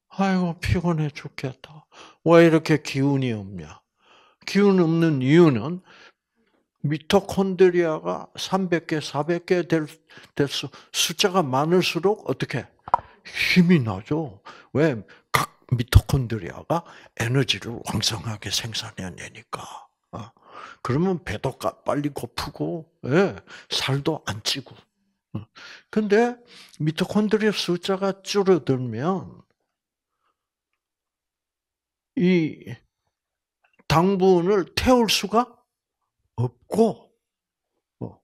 아이고, 피곤해 죽겠다. 왜 이렇게 기운이 없냐? 기운 없는 이유는 미토콘드리아가 300개, 400개 될, 될수, 숫자가 많을수록 어떻게? 힘이 나죠. 왜? 각 미토콘드리아가 에너지를 왕성하게 생산해내니까. 어? 그러면 배도 빨리 고프고, 예, 살도 안 찌고. 근데 미토콘드리아 숫자가 줄어들면 이 당분을 태울 수가 없고, 어,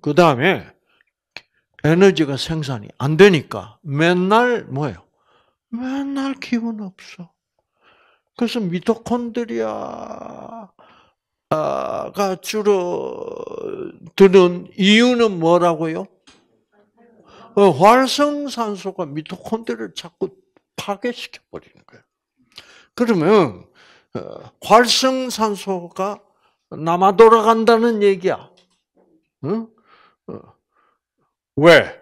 그 다음에 에너지가 생산이 안 되니까 맨날 뭐예요? 맨날 기분 없어. 그래서 미토콘드리아 가 주로 드는 이유는 뭐라고요? 어, 활성산소가 미토콘드리아를 자꾸 파괴시켜 버리는 거예요. 그러면 어, 활성산소가 남아 돌아간다는 얘기야. 응? 어. 왜?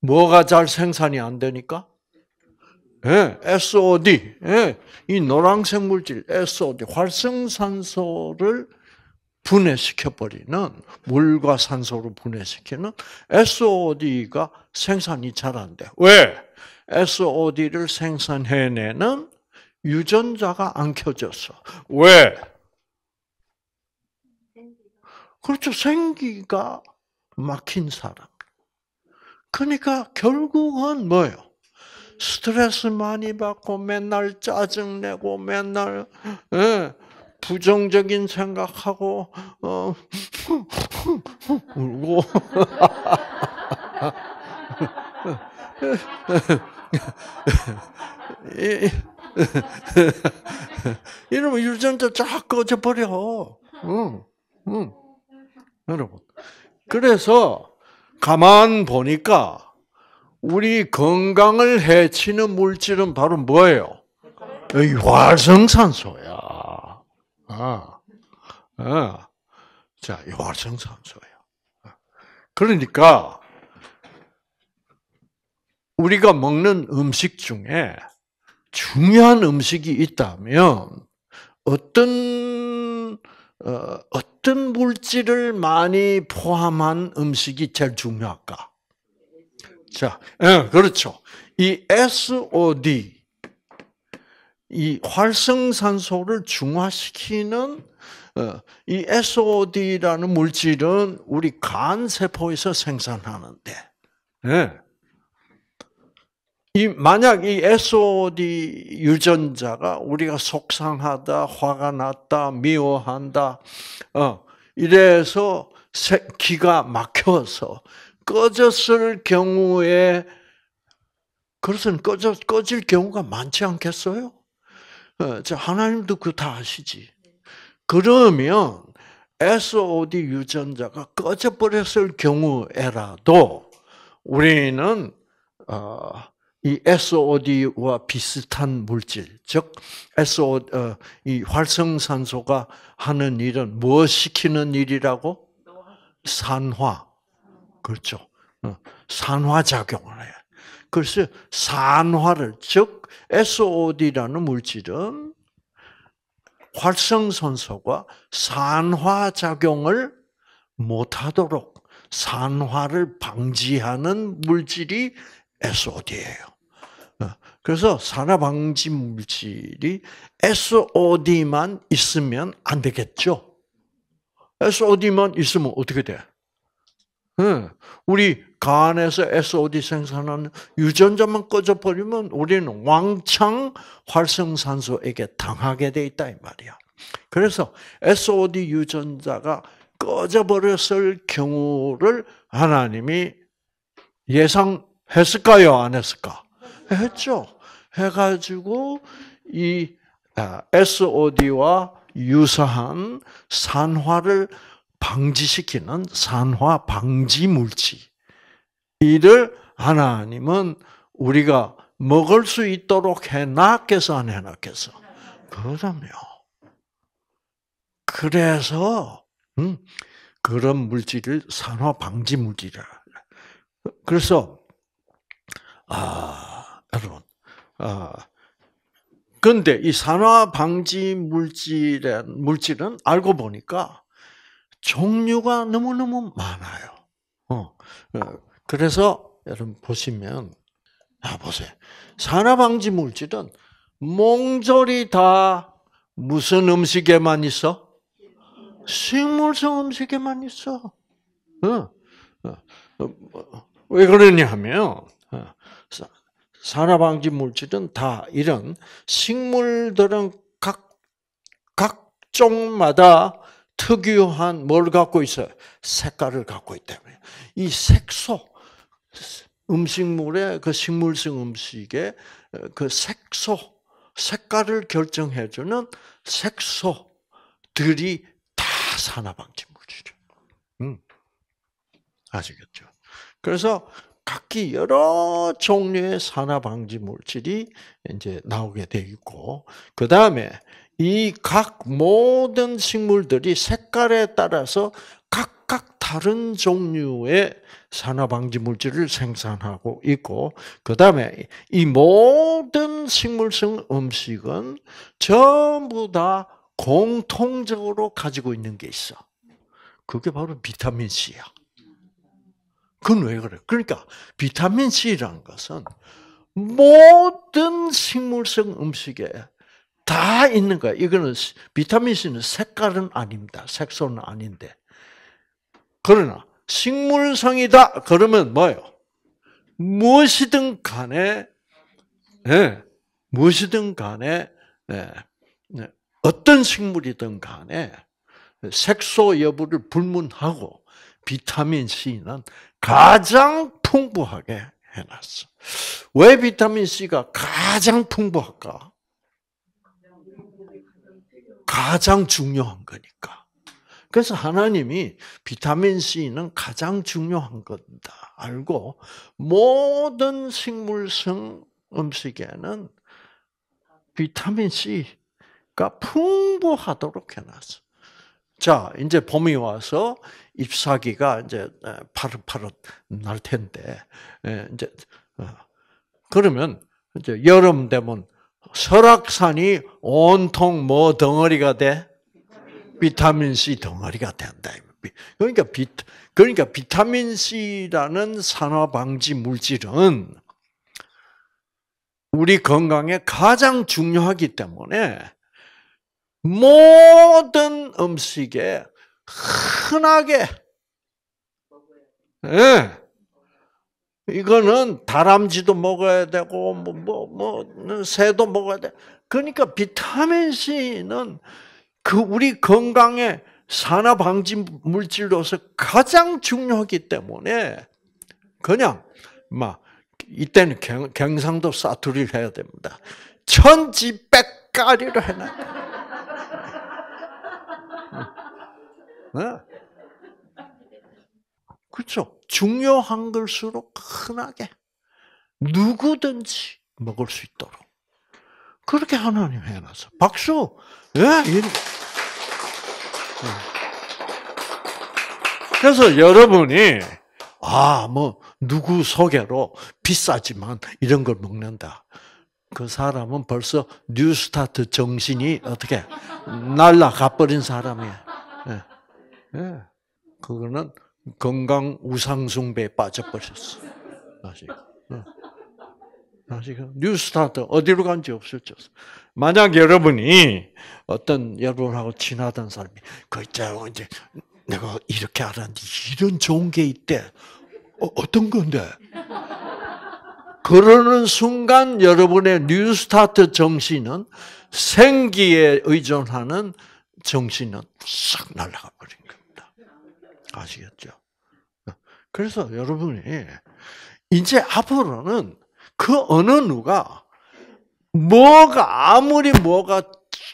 뭐가 잘 생산이 안 되니까? 예, SOD, 예, 이 노란색 물질 SOD, 활성산소를 분해시켜버리는 물과 산소로 분해시키는 SOD가 생산이 잘 안 돼. 왜? SOD를 생산해내는 유전자가 안 켜졌어. 왜? 그렇죠. 생기가 막힌 사람. 그러니까 결국은 뭐예요? 스트레스 많이 받고 맨날 짜증내고 맨날 예, 부정적인 생각하고 어, [LAUGHS] 울고 [LAUGHS] [LAUGHS] 이러면 유전자 쫙 꺼져버려. 응, 응. 여러분. 그래서 가만 보니까 우리 건강을 해치는 물질은 바로 뭐예요? 이 활성산소야. 아, 아. 자, 이 활성산소야. 그러니까 우리가 먹는 음식 중에 중요한 음식이 있다면 어떤 어, 어떤 물질을 많이 포함한 음식이 제일 중요할까? 자, 예, 그렇죠. 이 SOD, 이 활성산소를 중화시키는 어, 이 SOD라는 물질은 우리 간 세포에서 생산하는데, 예. 이 만약 이 SOD 유전자가 우리가 속상하다, 화가 났다, 미워한다, 어, 이래서 기가 막혀서 꺼졌을 경우에 그것은 꺼져, 꺼질 경우가 많지 않겠어요? 어, 하나님도 그 다 아시지. 그러면 SOD 유전자가 꺼져버렸을 경우에라도 우리는 어, 이 SOD와 비슷한 물질, 즉 SO 어, 이 활성산소가 하는 일은 무엇 시키는 일이라고? 산화. 그렇죠? 어, 산화작용을 해요. 그래서 산화를, 즉, SOD라는 물질은 활성산소가 산화작용을 못하도록 산화를 방지하는 물질이 SOD예요. 어, 그래서 산화방지 물질이 SOD만 있으면 안 되겠죠. SOD만 있으면 어떻게 돼? 예. 우리 간에서 SOD 생산하는 유전자만 꺼져버리면 우리는 왕창 활성산소에게 당하게 돼 있다 이 말이야. 그래서 SOD 유전자가 꺼져버렸을 경우를 하나님이 예상했을까요? 안 했을까? 했죠. 해가지고 이 SOD와 아, 유사한 산화를 방지시키는 산화 방지 물질. 이를 하나님은 우리가 먹을 수 있도록 해놨겠어, 안 해놨겠어? 그럼요. 그래서, 음, 그런 물질을 산화 방지 물질이라. 그래서, 아, 여러분, 아, 근데 이 산화 방지 물질은, 물질은 알고 보니까 종류가 너무너무 많아요. 어, 어. 그래서 여러분 보시면 아 보세요. 산화 방지 물질은 몽졸이 다 무슨 음식에만 있어? 식물성 음식에만 있어. 어. 어, 어 왜 그러냐 면 산화 방지 물질은 다 이런 식물들은 각 각종마다 특유한 뭘 갖고 있어요? 색깔을 갖고 있기 때문에. 이 색소, 음식물의 그 식물성 음식의 그 색소, 색깔을 결정해주는 색소들이 다 산화방지 물질이에요. 음. 아시겠죠? 그래서 각기 여러 종류의 산화방지 물질이 이제 나오게 돼 있고, 그 다음에 이각 모든 식물들이 색깔에 따라서 각각 다른 종류의 산화방지 물질을 생산하고 있고, 그 다음에 이 모든 식물성 음식은 전부 다 공통적으로 가지고 있는 게 있어. 그게 바로 비타민 C야. 그건 왜 그래? 그러니까 비타민 C라는 것은 모든 식물성 음식에 다 있는 거야. 이거는 비타민 C는 색깔은 아닙니다. 색소는 아닌데. 그러나 식물성이다 그러면 뭐요? 예 무엇이든 간에 네, 무엇이든 간에 네, 네, 어떤 식물이든 간에 색소 여부를 불문하고 비타민 C는 가장 풍부하게 해놨어. 왜 비타민 C가 가장 풍부할까? 가장 중요한 거니까. 그래서 하나님이 비타민 C는 가장 중요한 건다 알고 모든 식물성 음식에는 비타민 C가 풍부하도록 해놨어. 자, 이제 봄이 와서 잎사귀가 이제 파릇파릇 날 텐데, 이제, 어, 그러면 이제 여름 되면 설악산이 온통 뭐 덩어리가 돼? 비타민 C 덩어리가 된다. 그러니까 비 그러니까 비타민 C라는 산화 방지 물질은 우리 건강에 가장 중요하기 때문에 모든 음식에 흔하게 예. 네. 이거는 다람쥐도 먹어야 되고 뭐 뭐 뭐, 뭐 새도 먹어야 돼. 그러니까 비타민 C는 그 우리 건강에 산화 방지 물질로서 가장 중요하기 때문에 그냥 막 이때는 경, 상도 사투리를 해야 됩니다. 천지백가리로 해놔. 그렇죠? 중요한 걸수록 흔하게 누구든지 먹을 수 있도록 그렇게 하나님 해놨어. 박수. 예. 예. 예. 그래서 여러분이 아뭐 누구 소개로 비싸지만 이런 걸 먹는다. 그 사람은 벌써 뉴스타트 정신이 어떻게 날라가 버린 사람이야. 예. 예. 그거는 건강 우상숭배에 빠져버렸어. 아시고. 시 뉴스타트 어디로 간지 없었죠 만약 여러분이 어떤 여러분하고 친하던 사람이 그있잖 이제 내가 이렇게 알았는데 이런 좋은 게 있대. 어, 떤 건데? 그러는 순간 여러분의 뉴스타트 정신은 생기에 의존하는 정신은 싹 날아가 버린 겁니다. 아시겠죠? 그래서 여러분이 이제 앞으로는 그 어느 누가 뭐가 아무리 뭐가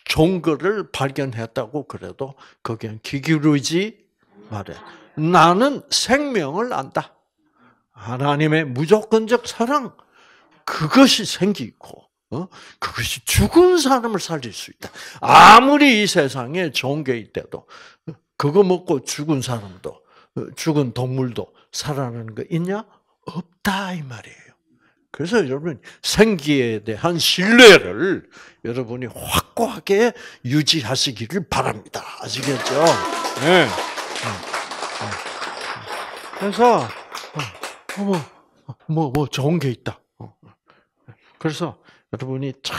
좋은 거를 발견했다고 그래도 거기엔 기기루지 말해. 나는 생명을 안다. 하나님의 무조건적 사랑 그것이 생기고 어? 그것이 죽은 사람을 살릴 수 있다. 아무리 이 세상에 좋은 게 있대도 그거 먹고 죽은 사람도 어? 죽은 동물도 살아나는 거 있냐? 없다 이 말이에요. 그래서 여러분 생기에 대한 신뢰를 여러분이 확고하게 유지하시기를 바랍니다. 아시겠죠? 네. 네. 네. 그래서 어, 어머 뭐뭐 뭐 좋은 게 있다. 어. 그래서 여러분이 참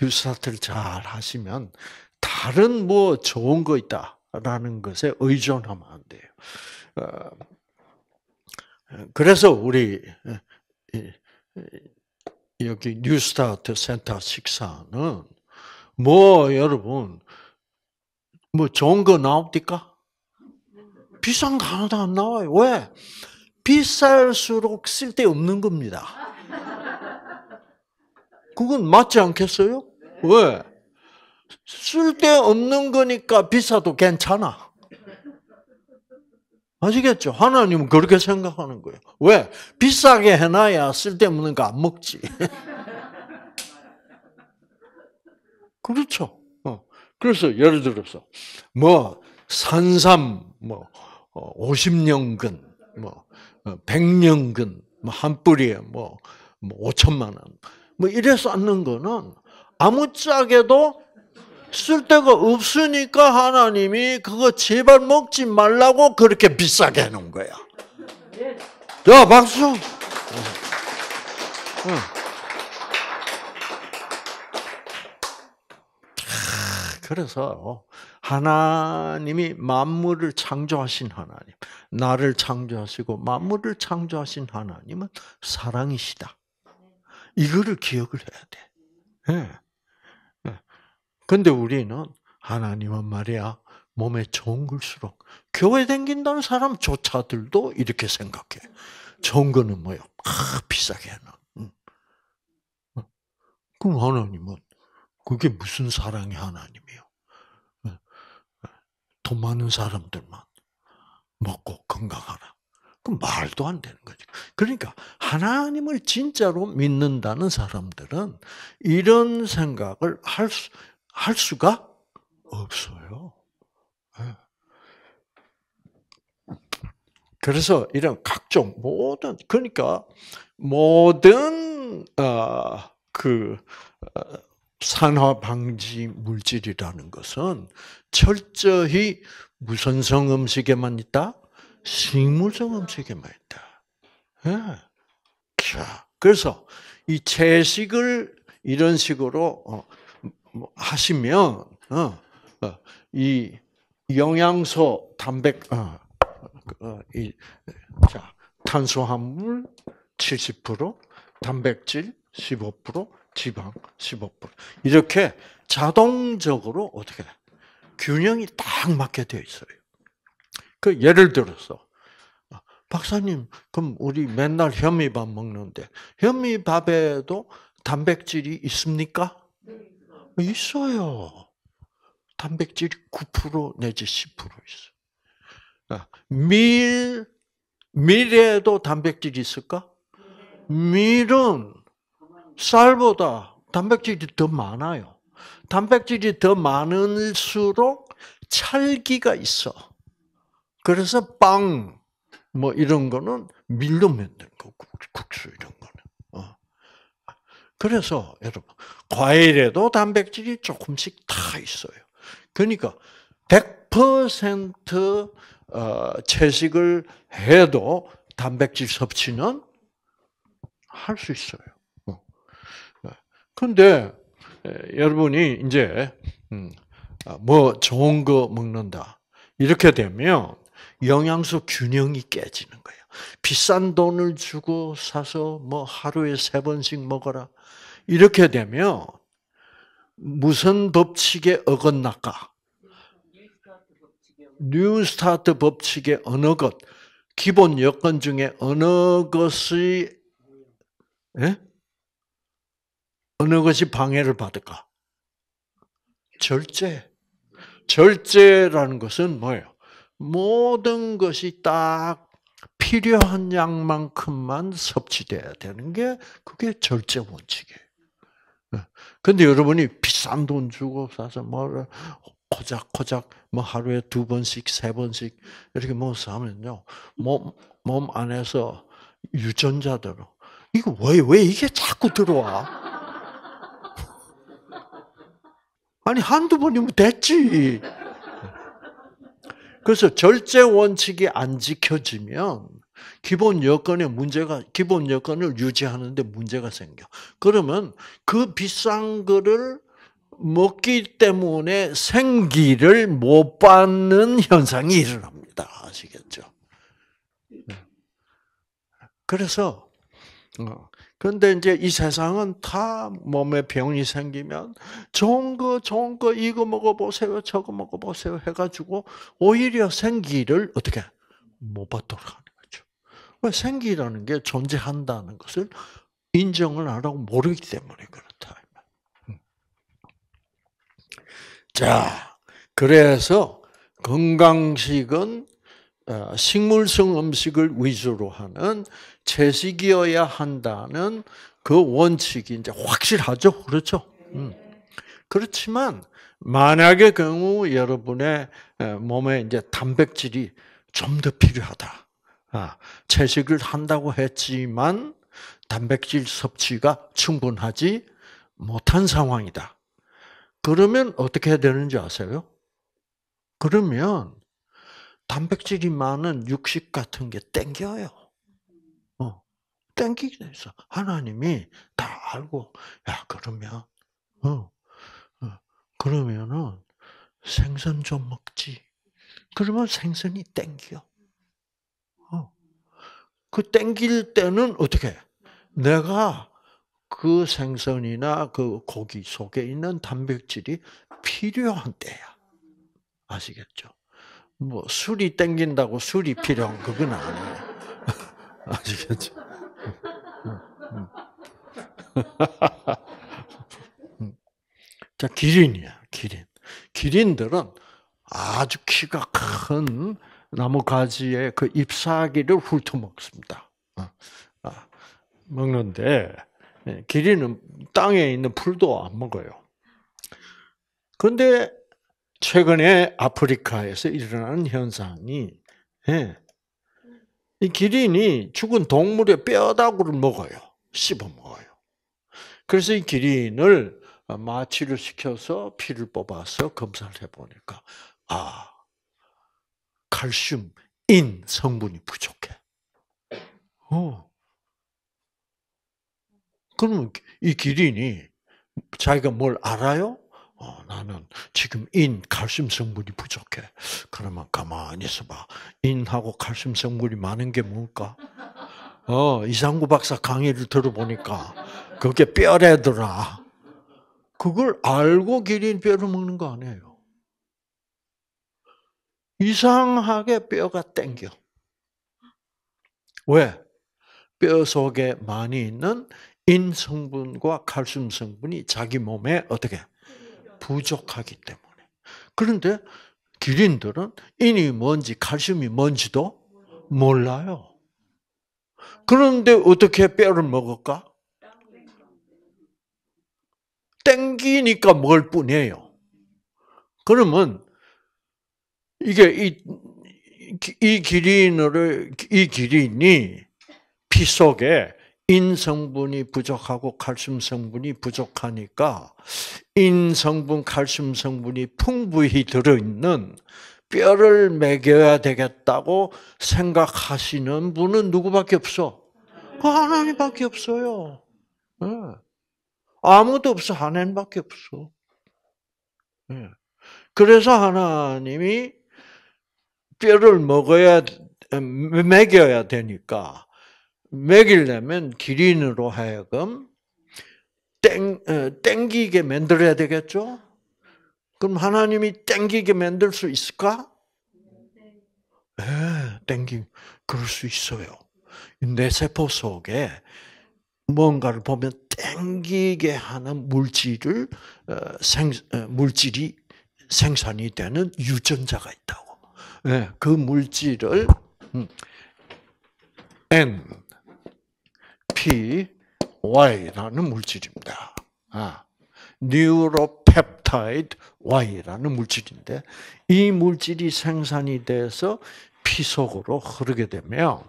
뉴스타트를 잘 하시면 다른 뭐 좋은 거 있다라는 것에 의존하면 안 돼요. 어, 그래서 우리 어, 여기 뉴스타트 센터 식사는 뭐 여러분 뭐 좋은 거 나옵니까? 비싼 거 하나도 안 나와요. 왜? 비쌀수록 쓸데없는 겁니다. 그건 맞지 않겠어요? 왜? 쓸데없는 거니까 비싸도 괜찮아. 아시겠죠? 하나님은 그렇게 생각하는 거예요. 왜? 비싸게 해놔야 쓸데없는 거 안 먹지. [LAUGHS] 그렇죠. 어. 그래서 예를 들어서 뭐 산삼 뭐 50년근 어, 뭐 100년근 어, 뭐한 뿌리에 뭐, 뭐 5천만 원뭐 이래 쌓는 거는 아무짝에도 쓸데가 없으니까 하나님이 그거 제발 먹지 말라고 그렇게 비싸게 해놓은 거야. 야, 박수! 응. 아, 그래서 하나님이 만물을 창조하신 하나님, 나를 창조하시고 만물을 창조하신 하나님은 사랑이시다. 이거를 기억을 해야 돼. 네. 근데 우리는 하나님은 말이야 몸에 좋은 걸수록 교회 댕긴다는 사람조차들도 이렇게 생각해. 좋은 거는 뭐요? 아, 비싸게 해놔. 그럼 하나님은 그게 무슨 사랑의 하나님이요? 돈 많은 사람들만 먹고 건강하라. 그 말도 안 되는 거죠. 그러니까 하나님을 진짜로 믿는다는 사람들은 이런 생각을 할 수, 할 수가 없어요. 예. 그래서 이런 각종 모든 그러니까 모든 어, 그 어, 산화 방지 물질이라는 것은 철저히 무선성 음식에만 있다, 식물성 음식에만 있다. 예. 자, 그래서 이 채식을 이런 식으로 어, 뭐 하시면 어, 어, 이 영양소 단백 어, 자, 탄수화물 70%, 단백질 15%, 지방 15% 이렇게 자동적으로 어떻게 균형이 딱 맞게 되어 있어요. 그 예를 들어서 박사님 그럼 우리 맨날 현미밥 먹는데 현미밥에도 단백질이 있습니까? 있어요. 단백질이 9% 내지 10% 있어. 밀, 밀에도 단백질이 있을까? 밀은 쌀보다 단백질이 더 많아요. 단백질이 더 많을수록 찰기가 있어. 그래서 빵, 뭐 이런 거는 밀로 만든 거고, 국수 이런 거는. 어. 그래서 여러분 과일에도 단백질이 조금씩 다 있어요. 그러니까 100% 어, 채식을 해도 단백질 섭취는 할 수 있어요. 근데 어. 여러분이 이제 음, 아, 뭐 좋은 거 먹는다 이렇게 되면 영양소 균형이 깨지는 거예요. 비싼 돈을 주고 사서 뭐 하루에 세 번씩 먹어라. 이렇게 되면 무슨 법칙에 어긋날까? 뉴스타트 법칙의 어느 것, 기본 여건 중에 어느 것이 예? 어느 것이 방해를 받을까? 절제. 절제라는 것은 뭐예요? 모든 것이 딱 필요한 양만큼만 섭취되어야 되는 게 그게 절제 원칙이에요. 근데 여러분이 비싼 돈 주고 사서 뭐 고작고작 뭐 하루에 두 번씩 세 번씩 이렇게 뭐 사면요 몸몸 안에서 유전자대로 이거 왜 왜 이게 자꾸 들어와? [LAUGHS] 아니 한두 번이면 됐지. 그래서 절제 원칙이 안 지켜지면 기본 여건에 문제가 기본 여건을 유지하는데 문제가 생겨. 그러면 그 비싼 거를 먹기 때문에 생기를 못 받는 현상이 일어납니다. 아시겠죠? 네. 그래서 그데 어, 이제 이 세상은 다 몸에 병이 생기면 좋은 거 좋은 거 이거 먹어보세요 저거 먹어보세요 해가지고 오히려 생기를 어떻게 못 받도록 왜 생기라는 게 존재한다는 것을 인정을 안 하고 모르기 때문에 그렇다. 자, 그래서 건강식은 어, 식물성 음식을 위주로 하는 채식이어야 한다는 그 원칙이 이제 확실하죠. 그렇죠? 음. 그렇지만 만약의 경우 여러분의 어, 몸에 이제 단백질이 좀 더 필요하다. 아, 채식을 한다고 했지만 단백질 섭취가 충분하지 못한 상황이다. 그러면 어떻게 해야 되는지 아세요? 그러면 단백질이 많은 육식 같은 게 땡겨요. 어, 땡기게 돼서 하나님이 다 알고 야 그러면 어, 어 그러면은 생선 좀 먹지. 그러면 생선이 땡겨. 그 땡길 때는 어떻게? 해? 내가 그 생선이나 그 고기 속에 있는 단백질이 필요한 때야. 아시겠죠? 뭐 술이 땡긴다고 술이 필요한 그건 아니에요. [LAUGHS] 아시겠죠? [LAUGHS] 자 기린이야 기린. 기린들은 아주 키가 큰 나무 가지의그 잎사귀를 훑어먹습니다. 어, 아, 먹는데 예, 길이는 땅에 있는 풀도 안 먹어요. 그런데 최근에 아프리카에서 일어나는 현상이 예, 이 기린이 죽은 동물의 뼈다구를 먹어요. 씹어 먹어요. 그래서 이 기린을 마취를 시켜서 피를 뽑아서 검사를 해보니까 아 칼슘, 인 성분이 부족해. 어. 그러면 이 기린이 자기가 뭘 알아요? 어, 나는 지금 인, 칼슘 성분이 부족해. 그러면 가만히 있어봐. 인하고 칼슘 성분이 많은 게 뭘까? 어, 이상구 박사 강의를 들어보니까 그게 뼈래더라. 그걸 알고 기린 뼈를 먹는 거 아니에요. 이상하게 뼈가 땡겨. 왜? 뼈 속에 많이 있는 인 성분과 칼슘 성분이 자기 몸에 어떻게 부족하기 때문에. 그런데 기린들은 인이 뭔지 칼슘이 뭔지도 몰라요. 그런데 어떻게 뼈를 먹을까? 땡기니까 먹을 뿐이에요. 그러면 이게 이, 이 기린을, 이 기린이 피 속에 인 성분이 부족하고 칼슘 성분이 부족하니까 인 성분, 칼슘 성분이 풍부히 들어있는 뼈를 매겨야 되겠다고 생각하시는 분은 누구밖에 없어? 그 하나님밖에 없어요. 네. 아무도 없어. 하나님밖에 없어. 네. 그래서 하나님이 뼈를 먹어야 먹여야 되니까 먹이려면 기린으로 하여금 땡 어, 땡기게 만들어야 되겠죠. 그럼 하나님이 땡기게 만들 수 있을까? 네. 예, 네, 땡기 그럴 수 있어요. 내 세포 속에 뭔가를 보면 땡기게 하는 물질을 어, 생 어, 물질이 생산이 되는 유전자가 있다고. 네. 그 물질을 음. N, P, Y라는 물질입니다. 아, 뉴로펩타이드 Y라는 물질인데 이 물질이 생산이 돼서 피 속으로 흐르게 되면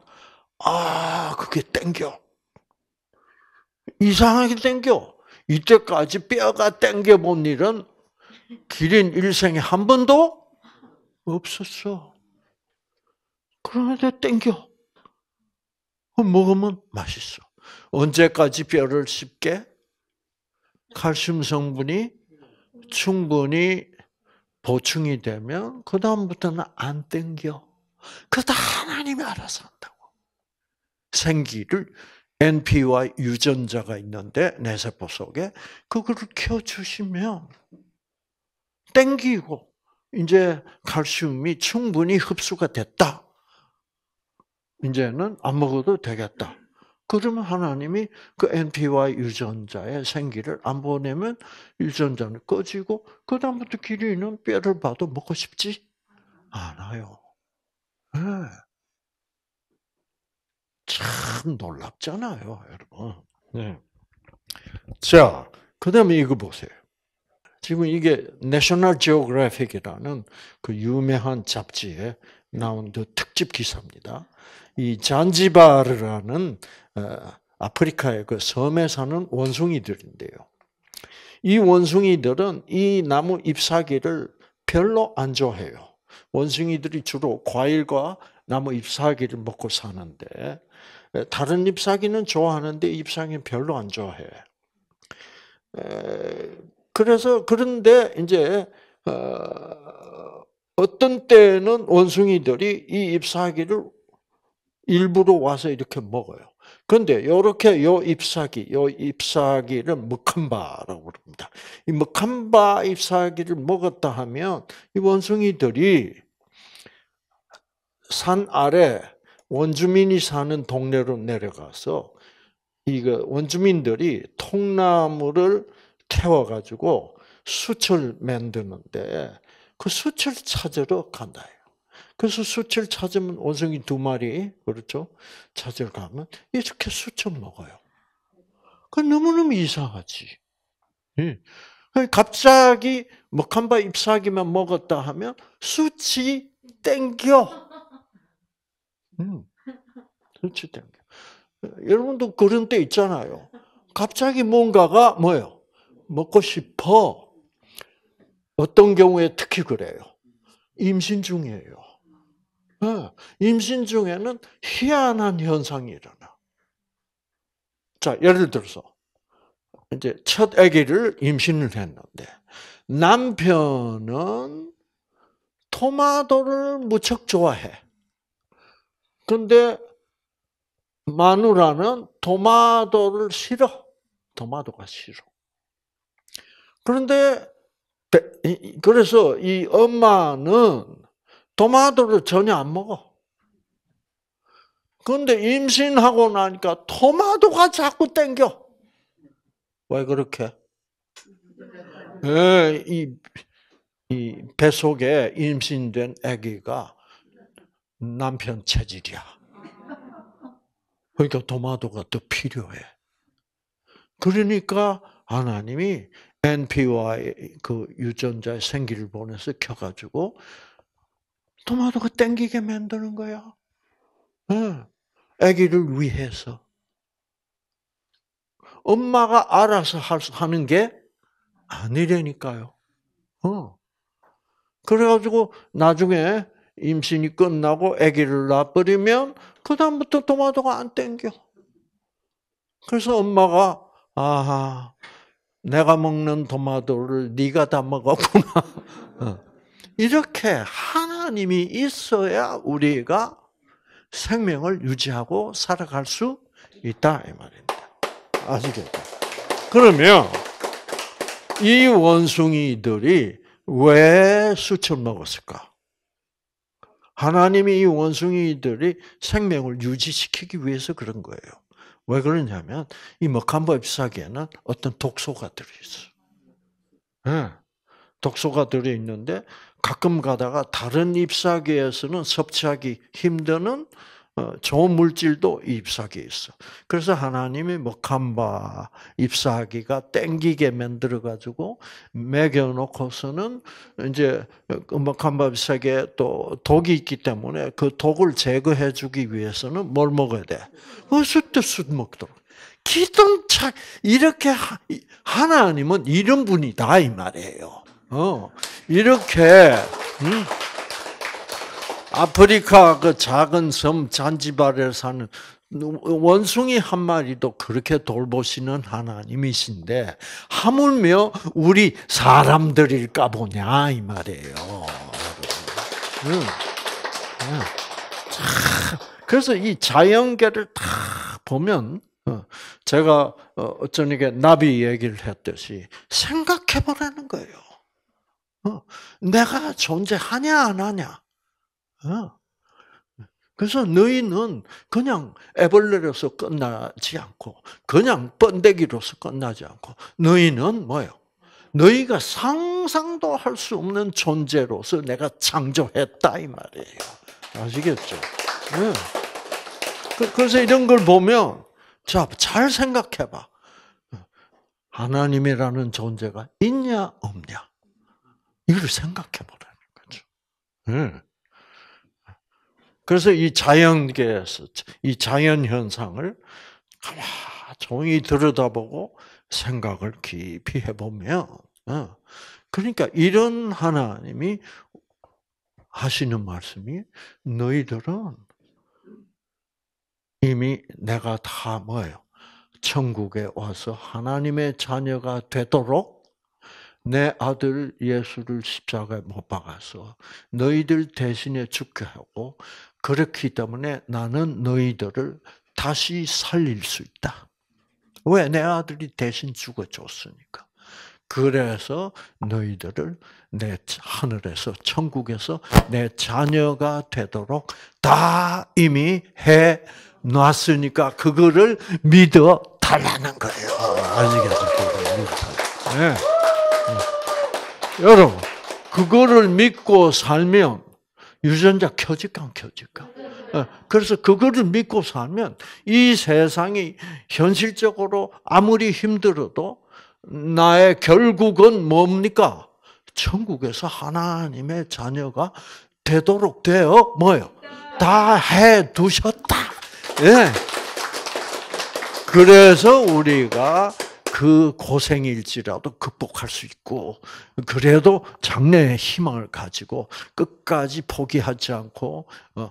아 그게 땡겨 이상하게 땡겨 이때까지 뼈가 땡겨 본 일은 기린 일생에 한 번도 없었어. 그런데 땡겨. 어, 먹으면 맛있어. 언제까지 뼈를 씹게? 칼슘 성분이 충분히 보충이 되면 그 다음부터는 안 땡겨. 그다 하나님이 알아서 한다고. 생기를 NPY 유전자가 있는데 내 세포 속에 그거를 켜주시면 땡기고 이제 칼슘이 충분히 흡수가 됐다. 이제는 안 먹어도 되겠다. 그러면 하나님이 그 NPY 유전자의 생기를 안 보내면 유전자는 꺼지고 그다음부터 기린은 뼈를 봐도 먹고 싶지 않아요. 네. 참 놀랍잖아요, 여러분. 네. 자, 그 다음에 이거 보세요. 지금 이게 National Geographic이라는 그 유명한 잡지에 나온 그 특집 기사입니다. 이 잔지바르라는 어, 아프리카의 그 섬에 사는 원숭이들인데요. 이 원숭이들은 이 나무 잎사귀를 별로 안 좋아해요. 원숭이들이 주로 과일과 나무 잎사귀를 먹고 사는데 다른 잎사귀는 좋아하는데 잎사귀는 별로 안 좋아해. 그래서 그런데 이제 어, 어떤 때는 원숭이들이 이 잎사귀를 일부러 와서 이렇게 먹어요. 그런데 이렇게 요 잎사귀, 요 잎사귀를 먹한바라고 그럽니다. 이 먹한바 잎사귀를 먹었다 하면 이 원숭이들이 산 아래 원주민이 사는 동네로 내려가서 이거 원주민들이 통나무를 태워가지고 수출 만드는데 그 수출 찾으러 간다요. 그래서 수출 찾으면 원숭이 두 마리 그렇죠? 찾으러 가면 이렇게 수쳐 먹어요. 그 너무너무 이상하지. 예. 그 갑자기 먹한바 잎사귀만 먹었다 하면 수치 땡겨. 음, 수치 땡겨. 여러분도 그런 때 있잖아요. 갑자기 뭔가가 뭐요 먹고 싶어. 어떤 경우에 특히 그래요. 임신 중이에요. 어, 임신 중에는 희한한 현상이 일어나. 자, 예를 들어서 이제 첫 아기를 임신을 했는데 남편은 토마토를 무척 좋아해. 근데 마누라는 토마토를 싫어. 토마토가 싫어. 그런데 그래서 이 엄마는 토마토를 전혀 안 먹어. 그런데 임신하고 나니까 토마토가 자꾸 땡겨. 왜 그렇게? 네, 이, 이 뱃속에 임신된 아기가 남편 체질이야. 그러니까 토마토가더 필요해. 그러니까 하나님이 NPY 그 유전자의 생기를 보내서 켜가지고 토마토가 땡기게 만드는 거야. 응. 아기를 위해서. 엄마가 알아서 하는 게아니래니까요 어. 그래가지고 나중에 임신이 끝나고 아기를 낳아버리면 그다음부터 토마토가 안 땡겨. 그래서 엄마가 아하 내가 먹는 토마토를 네가 다 먹었구나. [LAUGHS] 어. 이렇게 하나님이 있어야 우리가 생명을 유지하고 살아갈 수 있다 이 말입니다. 아시겠죠? 그러면 이 원숭이들이 왜 수첩 먹었을까? 하나님이 이 원숭이들이 생명을 유지시키기 위해서 그런 거예요. 왜 그러냐면 이먹한보잎사귀에는 어떤 독소가 들어있어. 네. 독소가 들어있는데 가끔 가다가 다른 잎사귀에서는 섭취하기 힘드는 어, 좋은 물질도 잎사귀에 있어. 그래서 하나님이 먹한바 잎사귀가 땡기게 만들어 가지고 먹여 놓고서는 이제 그 먹한바 잎사귀에 또 독이 있기 때문에 그 독을 제거해 주기 위해서는 뭘 먹어야 돼? 어수때숯 먹도록. 기똥차 이렇게 하나님은 이런 분이다 이 말이에요. 어 이렇게 음. 아프리카 그 작은 섬잔지바르 사는 원숭이 한 마리도 그렇게 돌보시는 하나님이신데 하물며 우리 사람들일까 보냐 이 말이에요. 그래서 이 자연계를 다 보면 어, 제가 어, 어쩌니게 나비 얘기를 했듯이 생각해보라는 거예요. 어, 내가 존재하냐 안 하냐. 어? 그래서 너희는 그냥 애벌레로서 끝나지 않고 그냥 번데기로서 끝나지 않고 너희는 뭐요? 너희가 상상도 할 수 없는 존재로서 내가 창조했다 이 말이에요. 아시겠죠? 네. 그래서 이런 걸 보면 자잘 생각해봐. 하나님이라는 존재가 있냐 없냐 이걸 생각해보라는 거죠. 네. 그래서 이 자연계에서 이 자연 현상을 가만 히 들여다보고 생각을 깊이 해보면, 어, 그러니까 이런 하나님이 하시는 말씀이 너희들은 이미 내가 다 뭐예요? 천국에 와서 하나님의 자녀가 되도록 내 아들 예수를 십자가에 못 박아서 너희들 대신에 죽게 하고 그렇기 때문에 나는 너희들을 다시 살릴 수 있다. 왜? 내 아들이 대신 죽어줬으니까. 그래서 너희들을 내 하늘에서, 천국에서 내 자녀가 되도록 다 이미 해 놨으니까 그거를 믿어 달라는 거예요. 아시겠습니까? 네. 네. 여러분, 그거를 믿고 살면 유전자 켜질까 안 켜질까. 어, 그래서 그거를 믿고 살면 이 세상이 현실적으로 아무리 힘들어도 나의 결국은 뭡니까? 천국에서 하나님의 자녀가 되도록 되어 뭐요? 다 해 두셨다. 예. 그래서 우리가 그 고생일지라도 극복할 수 있고 그래도 장래의 희망을 가지고 끝까지 포기하지 않고 어,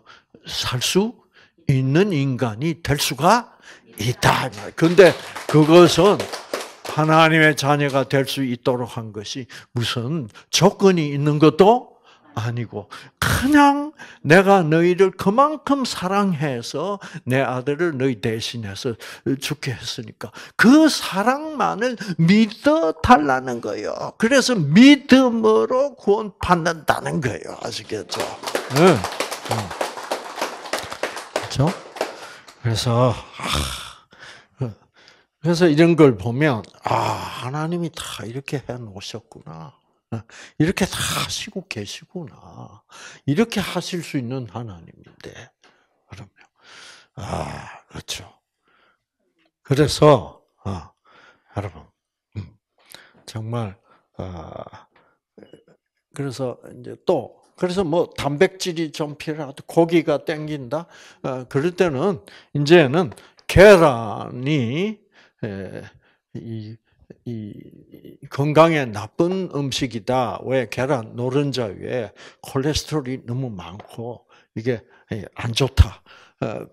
살수 있는 인간이 될 수가 있다. 근데 그것은 하나님의 자녀가 될 수 있도록 한 것이 무슨 조건이 있는 것도 아니고 그냥 내가 너희를 그만큼 사랑해서 내 아들을 너희 대신해서 죽게 했으니까 그 사랑만을 믿어 달라는 거예요. 그래서 믿음으로 구원받는다는 거예요. 아시겠죠? 그렇죠? 그래서 아, 그래서 이런 걸 보면 아 하나님이 다 이렇게 해 놓으셨구나. [LAUGHS] 이렇게 다 하시고 계시구나. 이렇게 하실 수 있는 하나님인데. 그럼요. 아, 그렇죠. 그래서, 아, 여러분, 음, 정말, 아, 그래서 이제 또, 그래서 뭐 단백질이 좀 필요하다, 고기가 땡긴다, 아, 그럴 때는, 이제는 계란이, 에, 이이 건강에 나쁜 음식이다. 왜 계란 노른자 위에 콜레스테롤이 너무 많고 이게 예, 안 좋다. 어,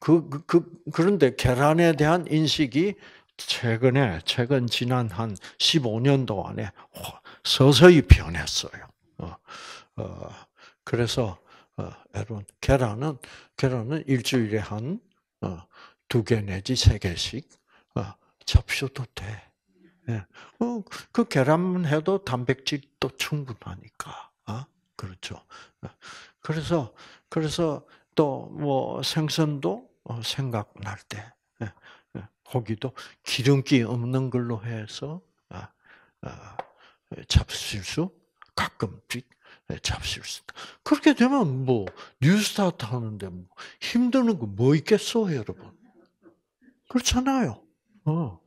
그, 그, 그 그런데 계란에 대한 인식이 최근에 최근 지난 한 15년 동안에 서서히 변했어요. 어, 어, 그래서 어, 여러분 계란은 계란은 일주일에 한두개 어, 내지 세 개씩 어, 접셔도 돼. 예. 어, 그 계란만 해도 단백질도 충분하니까. 아, 그렇죠. 어. 그래서, 그래서 또 뭐 생선도 어, 생각날 때, 예, 예. 고기도 기름기 없는 걸로 해서, 아, 아, 잡실수, 가끔씩 예, 잡실수. 그렇게 되면 뭐, 뉴스타트 하는데 뭐 힘드는 거 뭐 있겠어, 여러분? 그렇잖아요. 어.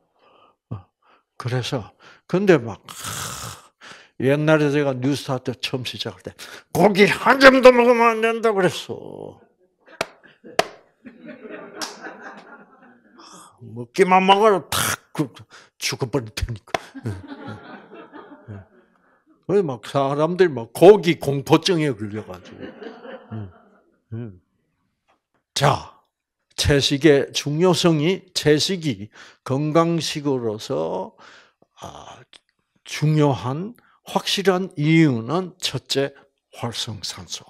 그래서 근데 막 옛날에 제가 뉴스타트 처음 시작할 때 고기 한 점도 먹으면 안 된다 그랬어. 먹기만 먹어도탁 그, 그, 죽어버릴 테니까. 예, 예, 예. 그래서 막 사람들이 막 고기 공포증에 걸려가지고. 자. 채식의 중요성이 채식이 건강식으로서 아, 중요한 확실한 이유는 첫째 활성산소,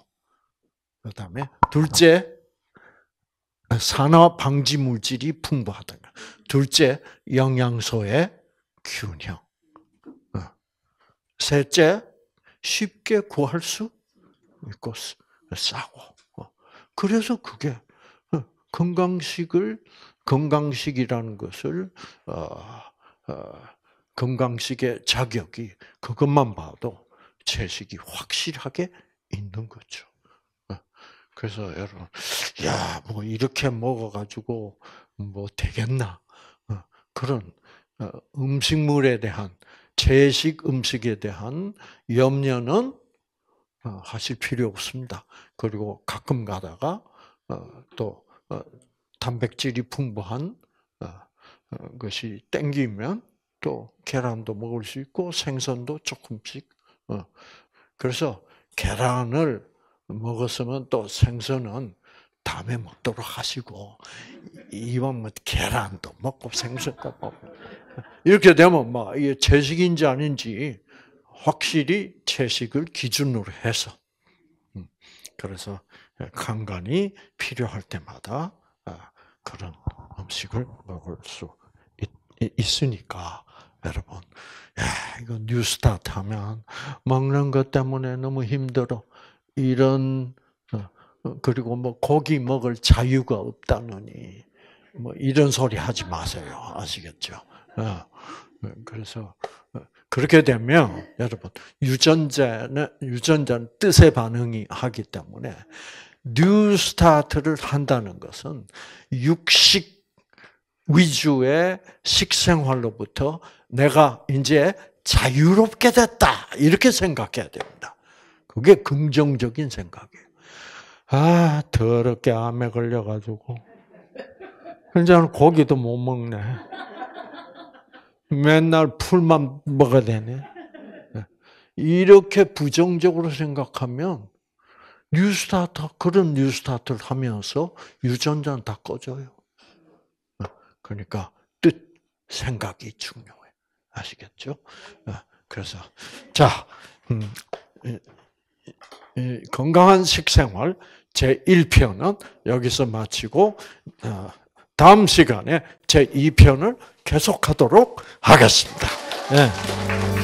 그다음에 둘째 산화 방지 물질이 풍부하다. 둘째 영양소의 균형. 어. 셋째 쉽게 구할 수 있고 싸고. 어. 그래서 그게 건강식을 건강식이라는 것을 어, 어, 건강식의 자격이 그것만 봐도 채식이 확실하게 있는 거죠. 어, 그래서 여러분, 야, 뭐 이렇게 먹어가지고 뭐 되겠나? 어, 그런 음식물에 대한 채식 음식에 대한 염려는 하실 필요 없습니다. 그리고 가끔 가다가 또 어, 단백질이 풍부한 어, 어, 것이 땡기면 또 계란도 먹을 수 있고 생선도 조금씩. 그래서 계란을 먹었으면 또 생선은 다음에 먹도록 하시고 이왕 뭐 계란도 먹고 생선도 먹고 이렇게 되면 막 뭐 이게 채식인지 아닌지 확실히 채식을 기준으로 해서 음, 그래서 예, 간간히 필요할 때마다 아, 그런 음식을 먹을 수 있, 으니까 여러분, 이거 뉴스타트 하면 먹는 것 때문에 너무 힘들어. 이런 어, 어, 그리고 뭐 고기 먹을 자유가 없다느니 뭐 이런 소리 하지 마세요. 아시겠죠? 어, 그래서 그렇게 되면 여러분 유전자는 유전자는 뜻에 반응이 하기 때문에 뉴 스타트를 한다는 것은 육식 위주의 식생활로부터 내가 이제 자유롭게 됐다. 이렇게 생각해야 됩니다. 그게 긍정적인 생각이에요. 아, 더럽게 암에 걸려가지고. 현재는 고기도 못 먹네. 맨날 풀만 먹어야 되네. 이렇게 부정적으로 생각하면 뉴스타트 그런 뉴스타트를 하면서 유전자는 다 꺼져요. 그러니까 뜻 생각이 중요해. 아시겠죠? 어, 그래서 자 음, 건강한 식생활 제 1편은 여기서 마치고 어, 다음 시간에 제 2편을 계속하도록 하겠습니다. 네.